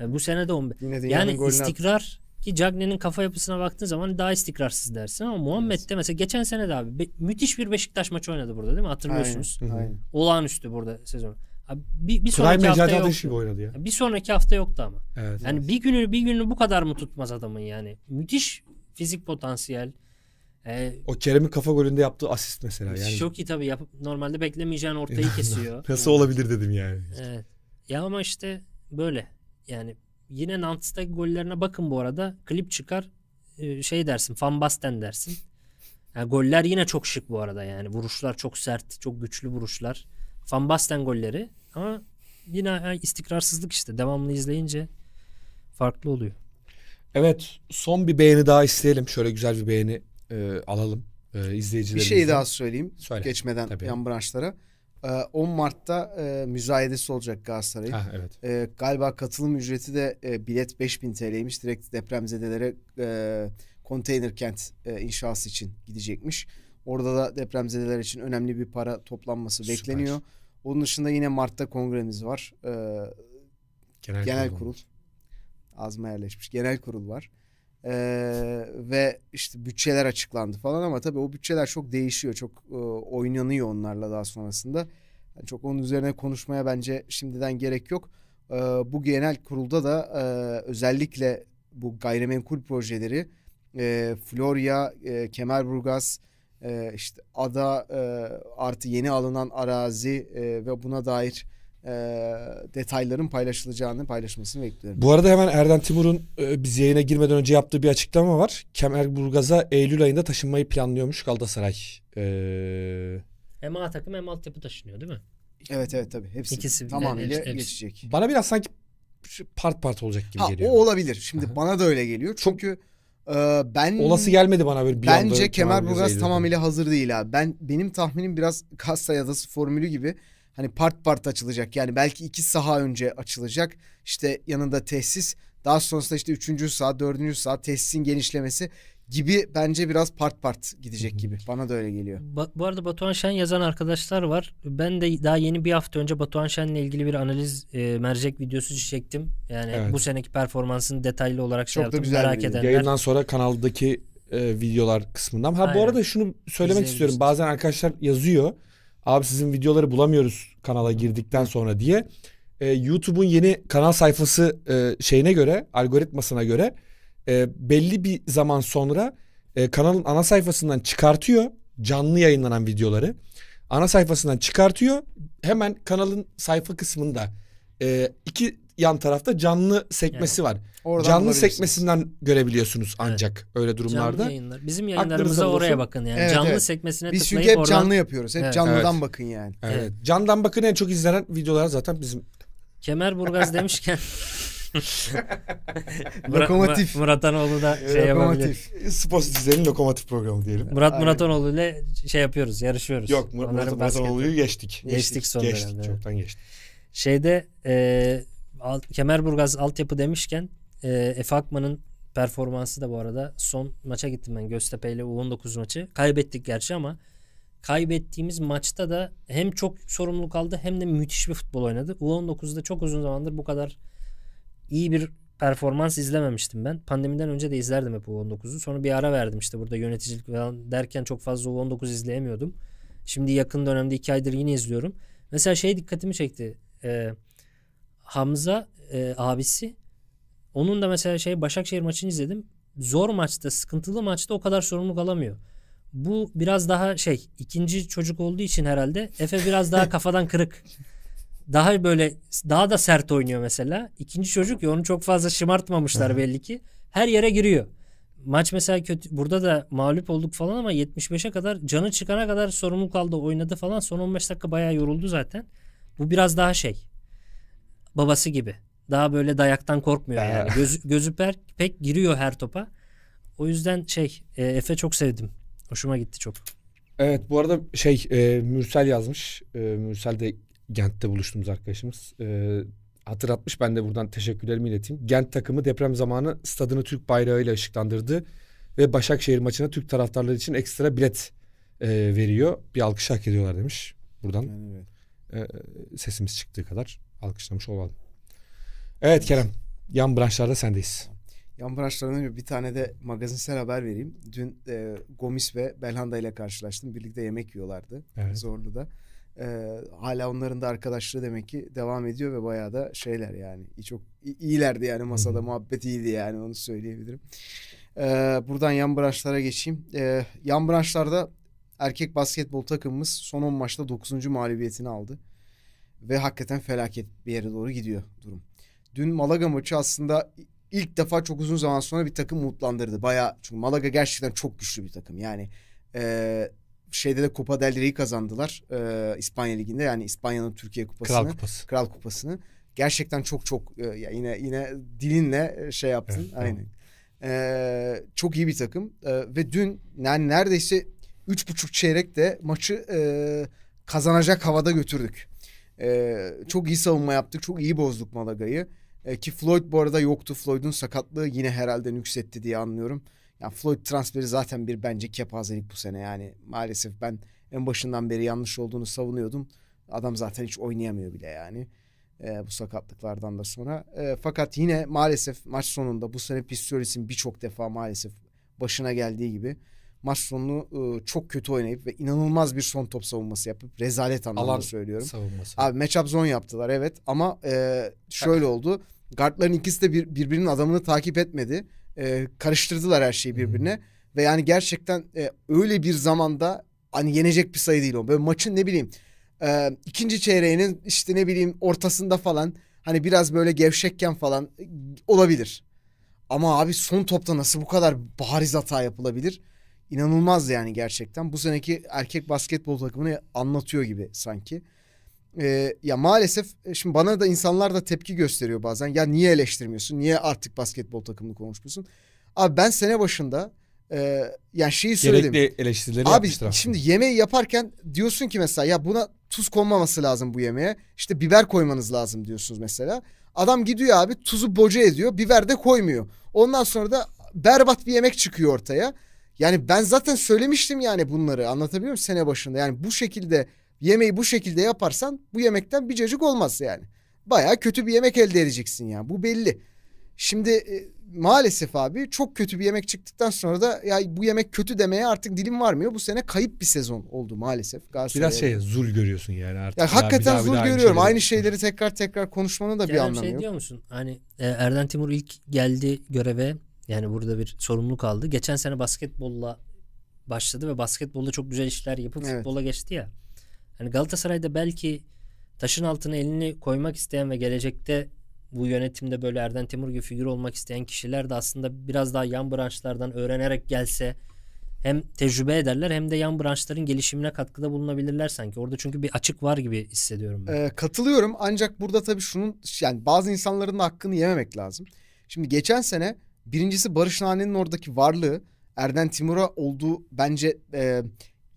E, bu sene de 15. yani istikrar attı. ki Cagney'in kafa yapısına baktığın zaman daha istikrarsız dersin ama Muhammed evet. de mesela geçen sene de abi müthiş bir Beşiktaş maçı oynadı burada değil mi? Hatırlıyorsunuz. Aynen. Aynen. Olağanüstü burada sezon. Abi bir, bir sonraki hafta yoktu. Gibi oynadı ya. Bir sonraki hafta yoktu ama. Evet, yani evet. bir günü bir günü bu kadar mı tutmaz adamın yani? Müthiş fizik potansiyel, e, o Kerem'in kafa golünde yaptığı asist mesela. Yani. Çok iyi tabii yapıp normalde beklemeyeceğin ortayı *laughs* kesiyor. Nasıl olabilir dedim yani. Evet. Ya ama işte böyle yani yine Nants'taki gollerine bakın bu arada. Klip çıkar e, şey dersin fan Basten dersin. Yani goller yine çok şık bu arada yani. Vuruşlar çok sert, çok güçlü vuruşlar. Fan Basten golleri ama yine istikrarsızlık işte. Devamlı izleyince farklı oluyor. Evet son bir beğeni daha isteyelim. Şöyle güzel bir beğeni e, alalım e, izleyicilerimize. Bir şey daha söyleyeyim Söyle. geçmeden Tabii. yan branşlara. E, ee, 10 Mart'ta e, müzayedesi olacak Galatasaray'ın. Ha, evet. E, galiba katılım ücreti de e, bilet 5000 TL'ymiş. Direkt depremzedelere e, konteyner kent e, inşası için gidecekmiş. Orada da depremzedeler için önemli bir para toplanması Süper. bekleniyor. Onun dışında yine Mart'ta kongremiz var. Ee, genel, genel kurul. kurul. Azma yerleşmiş. Genel kurul var. Ee, ve işte bütçeler açıklandı falan ama tabii o bütçeler çok değişiyor. Çok e, oynanıyor onlarla daha sonrasında. Yani çok onun üzerine konuşmaya bence şimdiden gerek yok. Ee, bu genel kurulda da e, özellikle bu gayrimenkul projeleri e, Florya, e, Kemerburgaz, e, işte ada e, artı yeni alınan arazi e, ve buna dair e, detayların paylaşılacağını paylaşmasını bekliyorum. Bu arada hemen Erden Timur'un e, biz yayına girmeden önce yaptığı bir açıklama var. Kemer Burgaz'a Eylül ayında taşınmayı planlıyormuş Galatasaray. E... Hem A takım hem altyapı taşınıyor değil mi? Evet evet tabii. Hepsi İkisi, tamamıyla hepsi, hepsi. geçecek. Bana biraz sanki part part olacak gibi ha, geliyor. O olabilir. Şimdi Aha. bana da öyle geliyor. Çünkü e, ben olası gelmedi bana böyle bir Bence Kemal Burgaz tamamıyla hazır değil abi. Ben benim tahminim biraz Kassa ya da formülü gibi hani part part açılacak. Yani belki iki saha önce açılacak. İşte yanında tesis. Daha sonrasında işte üçüncü saha, dördüncü saha tesisin genişlemesi gibi bence biraz part part gidecek gibi. Bana da öyle geliyor. Ba- bu arada Batuhan Şen yazan arkadaşlar var. Ben de daha yeni bir hafta önce Batuhan Şen'le ilgili bir analiz e, mercek videosu çektim. Yani evet. bu seneki performansını detaylı olarak şey Çok yaptım. Da güzel merak edenler. Yayından sonra kanaldaki e, videolar kısmından. Ha Aynen. bu arada şunu söylemek istiyorum. Bazen arkadaşlar yazıyor abi sizin videoları bulamıyoruz kanala girdikten sonra diye. E, YouTube'un yeni kanal sayfası e, şeyine göre, algoritmasına göre e, belli bir zaman sonra e, kanalın ana sayfasından çıkartıyor canlı yayınlanan videoları. Ana sayfasından çıkartıyor. Hemen kanalın sayfa kısmında e, iki yan tarafta canlı sekmesi evet. var. Oradan canlı sekmesinden görebiliyorsunuz ancak evet. öyle durumlarda. Canlı yayınlar. Bizim yayınlarımıza Aklınıza oraya bakın yani. Evet, canlı evet. sekmesine Biz tıklayıp hep oradan... canlı yapıyoruz. Hep evet. canlıdan evet. bakın yani. Evet. evet. Candan bakın en çok izlenen videolar zaten bizim. Kemer burgaz *laughs* demişken *laughs* Lokomotif. Mur Murat Anoğlu da şey lokomotif. yapabilir. Spor dizenin lokomotif programı diyelim. Murat Aynen. Murat ile şey yapıyoruz, yarışıyoruz. Yok Murat, Murat, Murat geçtik. Geçtik, geçtik son geçtik, dönemde. Çoktan geçtik. Şeyde e, Alt, Kemerburgaz altyapı demişken e, ee, Efe Akman'ın performansı da bu arada son maça gittim ben Göztepe ile U19 maçı. Kaybettik gerçi ama kaybettiğimiz maçta da hem çok sorumluluk aldı hem de müthiş bir futbol oynadı. U19'da çok uzun zamandır bu kadar iyi bir performans izlememiştim ben. Pandemiden önce de izlerdim hep U19'u. Sonra bir ara verdim işte burada yöneticilik falan derken çok fazla U19 izleyemiyordum. Şimdi yakın dönemde iki aydır yine izliyorum. Mesela şey dikkatimi çekti. Ee, Hamza e, abisi onun da mesela şey Başakşehir maçını izledim. Zor maçta, sıkıntılı maçta o kadar sorumluluk alamıyor. Bu biraz daha şey ikinci çocuk olduğu için herhalde Efe biraz daha *laughs* kafadan kırık. Daha böyle daha da sert oynuyor mesela. İkinci çocuk ya onu çok fazla şımartmamışlar belli ki. Her yere giriyor. Maç mesela kötü burada da mağlup olduk falan ama 75'e kadar canı çıkana kadar sorumluluk aldı oynadı falan. Son 15 dakika bayağı yoruldu zaten. Bu biraz daha şey babası gibi daha böyle dayaktan korkmuyor yani. Göz, gözü *laughs* pek, pek giriyor her topa. O yüzden şey e, Efe çok sevdim. Hoşuma gitti çok. Evet bu arada şey e, Mürsel yazmış. E, Mürsel de Gent'te buluştuğumuz arkadaşımız. E, hatırlatmış ben de buradan teşekkürlerimi ileteyim. Gent takımı deprem zamanı stadını Türk bayrağıyla ışıklandırdı. Ve Başakşehir maçına Türk taraftarları için ekstra bilet e, veriyor. Bir alkış hak ediyorlar demiş. Buradan evet. e, sesimiz çıktığı kadar alkışlamış olalım. Evet Kerem. Yan branşlarda sendeyiz. Yan branşlardan bir tane de magazinsel haber vereyim. Dün e, Gomis ve Belhanda ile karşılaştım. Birlikte yemek yiyorlardı. Evet. Zorlu'da. E, hala onların da arkadaşlığı demek ki devam ediyor ve bayağı da şeyler yani. Çok iyilerdi yani masada Hı. muhabbet iyiydi yani onu söyleyebilirim. E, buradan yan branşlara geçeyim. E, yan branşlarda erkek basketbol takımımız son 10 maçta 9. mağlubiyetini aldı. Ve hakikaten felaket bir yere doğru gidiyor durum dün Malaga maçı aslında ilk defa çok uzun zaman sonra bir takım umutlandırdı. Baya çünkü Malaga gerçekten çok güçlü bir takım. Yani e, şeyde de Copa del Rey'i kazandılar e, İspanya Ligi'nde. Yani İspanya'nın Türkiye Kupası'nı. Kral Kupası. Kral Kupası'nı. Gerçekten çok çok e, yine yine dilinle şey yaptın. Evet, Aynen. Tamam. E, çok iyi bir takım. E, ve dün yani neredeyse üç buçuk çeyrek de maçı e, kazanacak havada götürdük. E, çok iyi savunma yaptık. Çok iyi bozduk Malaga'yı. E, ki Floyd bu arada yoktu. Floyd'un sakatlığı yine herhalde nüksetti diye anlıyorum. Yani Floyd transferi zaten bir bence kepazelik bu sene yani. Maalesef ben en başından beri yanlış olduğunu savunuyordum. Adam zaten hiç oynayamıyor bile yani. E, bu sakatlıklardan da sonra. E, fakat yine maalesef maç sonunda bu sene Pistorius'in birçok defa maalesef başına geldiği gibi maç sonunu e, çok kötü oynayıp ve inanılmaz bir son top savunması yapıp rezalet anlamda Alan söylüyorum. savunması. Abi matchup zone yaptılar evet ama e, şöyle oldu. Guardların ikisi de bir, birbirinin adamını takip etmedi. E, karıştırdılar her şeyi birbirine. hı hmm. Ve yani gerçekten e, öyle bir zamanda hani yenecek bir sayı değil o. Böyle maçın ne bileyim e, ikinci çeyreğinin işte ne bileyim ortasında falan hani biraz böyle gevşekken falan e, olabilir. Ama abi son topta nasıl bu kadar bariz hata yapılabilir? İnanılmaz yani gerçekten. Bu seneki erkek basketbol takımını anlatıyor gibi sanki e, ya maalesef e, şimdi bana da insanlar da tepki gösteriyor bazen. Ya niye eleştirmiyorsun? Niye artık basketbol takımını konuşmuyorsun? Abi ben sene başında e, yani şeyi söyledim. Gerekli eleştirileri Abi yapmıştır şimdi yemeği yaparken diyorsun ki mesela ya buna tuz konmaması lazım bu yemeğe. İşte biber koymanız lazım diyorsunuz mesela. Adam gidiyor abi tuzu boca ediyor. Biber de koymuyor. Ondan sonra da berbat bir yemek çıkıyor ortaya. Yani ben zaten söylemiştim yani bunları anlatabiliyor muyum sene başında. Yani bu şekilde Yemeği bu şekilde yaparsan bu yemekten bir cacık olmaz yani. Baya kötü bir yemek elde edeceksin yani bu belli. Şimdi e, maalesef abi çok kötü bir yemek çıktıktan sonra da ya bu yemek kötü demeye artık dilim varmıyor. Bu sene kayıp bir sezon oldu maalesef. Galatasaray'a. Biraz şey zul görüyorsun yani artık. Ya, ya hakikaten daha, zul daha görüyorum. Aynı şeyleri tekrar tekrar konuşmanın da bir anlamı şey yok. diyor musun? Hani e, Erden Timur ilk geldi göreve yani burada bir sorumluluk aldı. Geçen sene basketbolla başladı ve basketbolda çok güzel işler yapıp evet. futbola geçti ya. Hani Galatasaray'da belki taşın altına elini koymak isteyen ve gelecekte bu yönetimde böyle Erden Timur gibi figür olmak isteyen kişiler de aslında biraz daha yan branşlardan öğrenerek gelse hem tecrübe ederler hem de yan branşların gelişimine katkıda bulunabilirler sanki. Orada çünkü bir açık var gibi hissediyorum. Ben. Ee, katılıyorum ancak burada tabii şunun yani bazı insanların da hakkını yememek lazım. Şimdi geçen sene birincisi Barış Nane'nin oradaki varlığı Erden Timur'a olduğu bence e,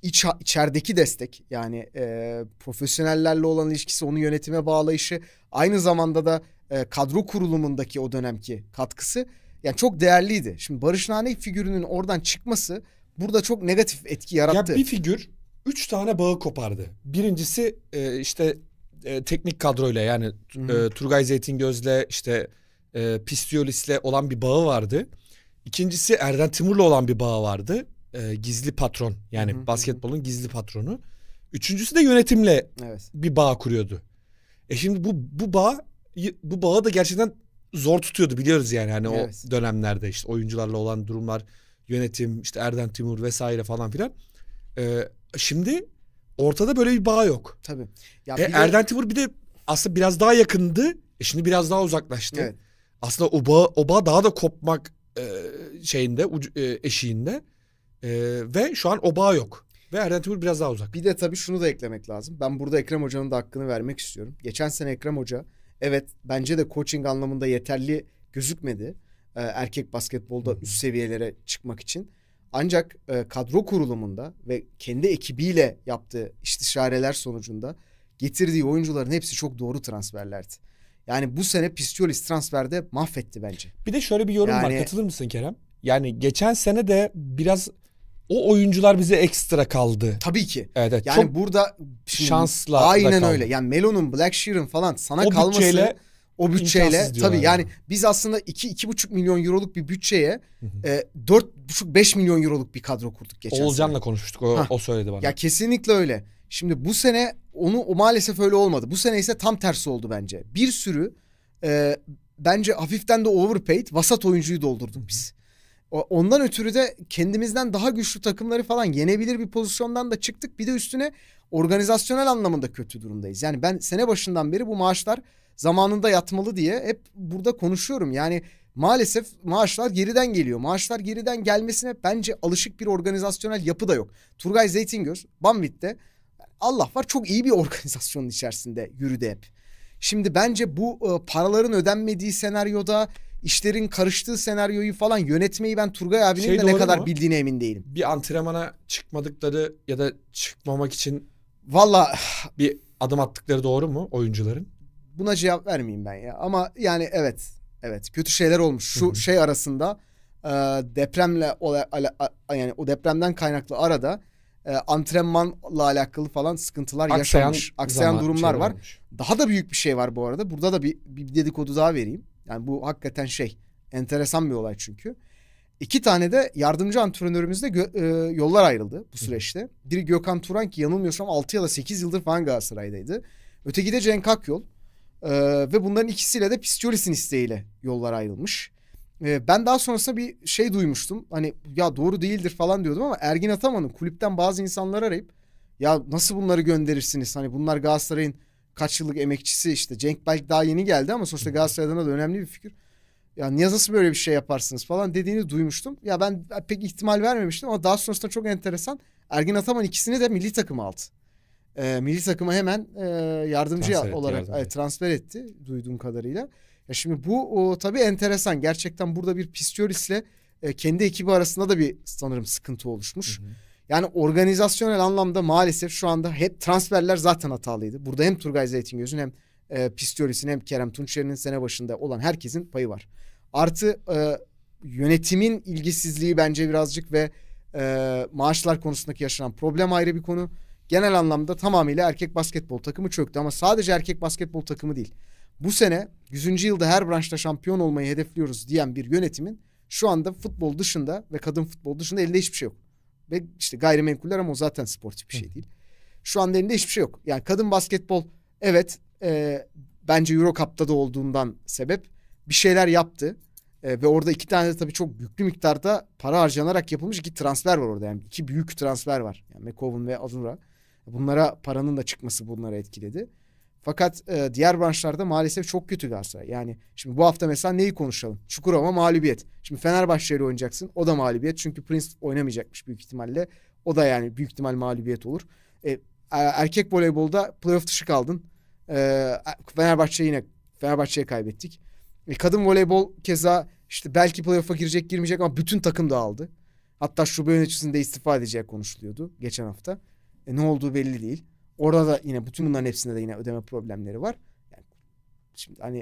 iç içerideki destek yani e, profesyonellerle olan ilişkisi onu yönetime bağlayışı aynı zamanda da e, kadro kurulumundaki o dönemki katkısı yani çok değerliydi. Şimdi Barış Nane figürünün oradan çıkması burada çok negatif etki yarattı. Ya bir figür üç tane bağı kopardı. Birincisi e, işte e, teknik kadroyla yani e, Turgay gözle işte e, Pistiolis'le olan bir bağı vardı. İkincisi Erden Timur'la olan bir bağı vardı e, gizli patron yani Hı-hı. basketbolun gizli patronu. Üçüncüsü de yönetimle evet. bir bağ kuruyordu. E şimdi bu bu bağ bu bağı da gerçekten zor tutuyordu biliyoruz yani hani evet. o dönemlerde işte oyuncularla olan durumlar, yönetim, işte Erdem Timur vesaire falan filan. E, şimdi ortada böyle bir bağ yok. Tabii. Ya e, Erdem de... Timur bir de aslında biraz daha yakındı. E şimdi biraz daha uzaklaştı. Evet. Aslında o bağ, o bağ daha da kopmak e, şeyinde, ucu, e, eşiğinde. E, ve şu an oba yok. Ve Erden Timur biraz daha uzak. Bir de tabii şunu da eklemek lazım. Ben burada Ekrem Hoca'nın da hakkını vermek istiyorum. Geçen sene Ekrem Hoca evet bence de coaching anlamında yeterli gözükmedi. E, erkek basketbolda üst seviyelere çıkmak için. Ancak e, kadro kurulumunda ve kendi ekibiyle yaptığı istişareler sonucunda getirdiği oyuncuların hepsi çok doğru transferlerdi. Yani bu sene Pistolis transferde mahvetti bence. Bir de şöyle bir yorum yani... var. Katılır mısın Kerem? Yani geçen sene de biraz o oyuncular bize ekstra kaldı. Tabii ki. Evet, evet. Yani çok burada şansla aynen öyle. Yani Melo'nun, Black Blackshear'ın falan sana o kalması bütçeyle, o bütçeyle tabii yani. yani biz aslında 2 2,5 milyon euroluk bir bütçeye e, 4,5 5 milyon euroluk bir kadro kurduk geçen Oğulcan'la sene. konuşmuştuk. O, o söyledi bana. Ya kesinlikle öyle. Şimdi bu sene onu o maalesef öyle olmadı. Bu sene ise tam tersi oldu bence. Bir sürü e, bence hafiften de overpaid vasat oyuncuyu doldurduk biz. Ondan ötürü de kendimizden daha güçlü takımları falan yenebilir bir pozisyondan da çıktık. Bir de üstüne organizasyonel anlamında kötü durumdayız. Yani ben sene başından beri bu maaşlar zamanında yatmalı diye hep burada konuşuyorum. Yani maalesef maaşlar geriden geliyor. Maaşlar geriden gelmesine bence alışık bir organizasyonel yapı da yok. Turgay Zeytingöz Banvit'te Allah var çok iyi bir *laughs* organizasyonun içerisinde yürüdü hep. Şimdi bence bu ıı, paraların ödenmediği senaryoda işlerin karıştığı senaryoyu falan yönetmeyi ben Turgay abinin şey de ne kadar mu? bildiğine emin değilim. Bir antrenmana çıkmadıkları ya da çıkmamak için valla bir adım attıkları doğru mu oyuncuların? Buna cevap vermeyeyim ben ya. Ama yani evet. Evet kötü şeyler olmuş. Şu şey arasında e, depremle o, a, yani o depremden kaynaklı arada e, antrenmanla alakalı falan sıkıntılar aksayan yaşanmış. Aksayan durumlar şey var. Olmuş. Daha da büyük bir şey var bu arada. Burada da bir, bir dedikodu daha vereyim. Yani bu hakikaten şey enteresan bir olay çünkü. İki tane de yardımcı antrenörümüzle gö- e, yollar ayrıldı bu süreçte. Biri Gökhan Turan ki yanılmıyorsam 6 ya da 8 yıldır falan Galatasaray'daydı. Öteki de Cenk Akyol. E, ve bunların ikisiyle de Pistiolis'in isteğiyle yollar ayrılmış. E, ben daha sonrasında bir şey duymuştum. Hani ya doğru değildir falan diyordum ama Ergin Ataman'ın kulüpten bazı insanları arayıp ya nasıl bunları gönderirsiniz? Hani bunlar Galatasaray'ın kaç yıllık emekçisi işte Cenk belki daha yeni geldi ama sonuçta Galatasaray'dan da önemli bir figür. Ya niye nasıl böyle bir şey yaparsınız falan dediğini duymuştum. Ya ben pek ihtimal vermemiştim ama daha sonrasında çok enteresan. Ergin Ataman ikisini de milli takım aldı. Ee, milli takıma hemen e, yardımcı transfer olarak etti, yardımcı. E, transfer etti duyduğum kadarıyla. Ya şimdi bu o, tabii enteresan. Gerçekten burada bir Pisioris'le e, kendi ekibi arasında da bir sanırım sıkıntı oluşmuş. Hı hı. Yani organizasyonel anlamda maalesef şu anda hep transferler zaten hatalıydı. Burada hem Turgay Zeytingöz'ün hem e, Pistolis'in hem Kerem Tunçer'in sene başında olan herkesin payı var. Artı e, yönetimin ilgisizliği bence birazcık ve e, maaşlar konusundaki yaşanan problem ayrı bir konu. Genel anlamda tamamıyla erkek basketbol takımı çöktü ama sadece erkek basketbol takımı değil. Bu sene 100. yılda her branşta şampiyon olmayı hedefliyoruz diyen bir yönetimin şu anda futbol dışında ve kadın futbol dışında elde hiçbir şey yok ve işte gayrimenkuller ama o zaten sportif bir şey değil. Şu anda elinde hiçbir şey yok. Yani kadın basketbol evet e, bence Euro Cup'ta da olduğundan sebep bir şeyler yaptı. E, ve orada iki tane de tabii çok yüklü miktarda para harcanarak yapılmış iki transfer var orada. Yani iki büyük transfer var. Yani McCown ve Azura. Bunlara paranın da çıkması bunları etkiledi. Fakat e, diğer branşlarda maalesef çok kötü Galatasaray. Yani şimdi bu hafta mesela neyi konuşalım? Çukurova mağlubiyet. Şimdi Fenerbahçe ile oynayacaksın. O da mağlubiyet. Çünkü Prince oynamayacakmış büyük ihtimalle. O da yani büyük ihtimal mağlubiyet olur. E, er, erkek voleybolda playoff dışı kaldın. E, Fenerbahçe yine Fenerbahçe'ye kaybettik. E, kadın voleybol keza işte belki playoff'a girecek girmeyecek ama bütün takım da aldı. Hatta şube yöneticisinde istifa edeceği konuşuluyordu geçen hafta. E, ne olduğu belli değil. Orada da yine bütün bunların hepsinde de yine ödeme problemleri var. Yani şimdi hani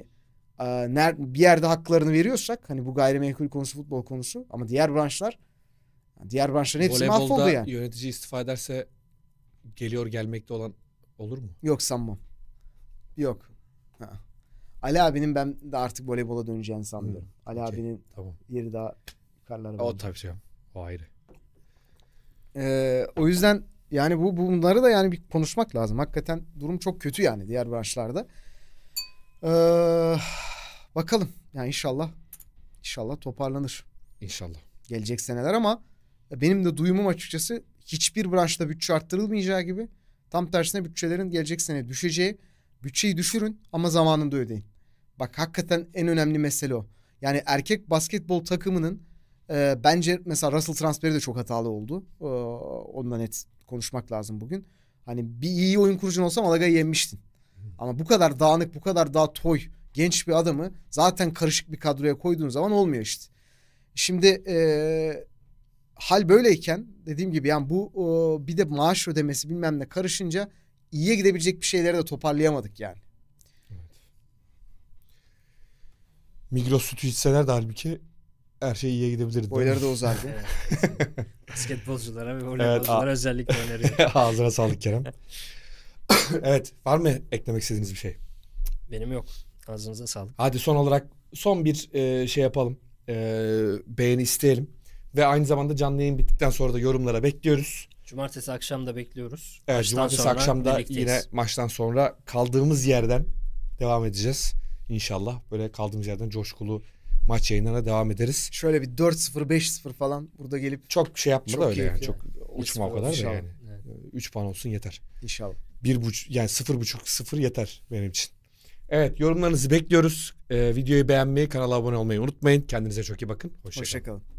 e, bir yerde haklarını veriyorsak hani bu gayrimenkul konusu futbol konusu ama diğer branşlar diğer branşların hepsi Voleybolda mahvoldu yani. yönetici istifa ederse geliyor gelmekte olan olur mu? Yok sanmam. Yok. Ha. Ali abinin ben de artık voleybola döneceğini sanmıyorum. Hı. Ali okay. abinin tamam. yeri daha karlar. O tabii şey. O ayrı. Ee, o yüzden yani bu bunları da yani bir konuşmak lazım. Hakikaten durum çok kötü yani diğer branşlarda. Ee, bakalım. Yani inşallah inşallah toparlanır. İnşallah. Gelecek seneler ama benim de duyumum açıkçası hiçbir branşta bütçe arttırılmayacağı gibi tam tersine bütçelerin gelecek sene düşeceği. Bütçeyi düşürün ama zamanında ödeyin. Bak hakikaten en önemli mesele o. Yani erkek basketbol takımının e, bence mesela Russell transferi de çok hatalı oldu. E, onunla net konuşmak lazım bugün. Hani bir iyi oyun kurucun olsa Malaga'yı yenmiştin. Ama bu kadar dağınık, bu kadar daha toy, genç bir adamı zaten karışık bir kadroya koyduğun zaman olmuyor işte. Şimdi e, hal böyleyken dediğim gibi yani bu e, bir de maaş ödemesi bilmem ne karışınca iyiye gidebilecek bir şeyleri de toparlayamadık yani. Evet. Migros sütü içseler de halbuki her şey iyiye gidebilirdi. Boyları da uzardı. *laughs* Basketbolculara ve voleybolculara evet, özellikle öneriyorum. *laughs* Ağzına sağlık Kerem. *coughs* evet var mı eklemek istediğiniz bir şey? Benim yok. Ağzınıza sağlık. Hadi son olarak son bir e, şey yapalım. E, beğeni isteyelim. Ve aynı zamanda canlı yayın bittikten sonra da yorumlara bekliyoruz. Cumartesi akşam da bekliyoruz. Evet maçtan cumartesi akşam da yine maçtan sonra kaldığımız yerden devam edeceğiz. İnşallah böyle kaldığımız yerden coşkulu maç yayınlarına devam ederiz. Şöyle bir 4-0 5-0 falan burada gelip çok şey yapma çok da öyle yani. yani. Çok uçma o kadar da yani. Evet. 3 puan olsun yeter. İnşallah. Bir buçuk yani sıfır buçuk sıfır yeter benim için. Evet yorumlarınızı bekliyoruz. Ee, videoyu beğenmeyi, kanala abone olmayı unutmayın. Kendinize çok iyi bakın. Hoşçakalın. Hoşça, Kalın.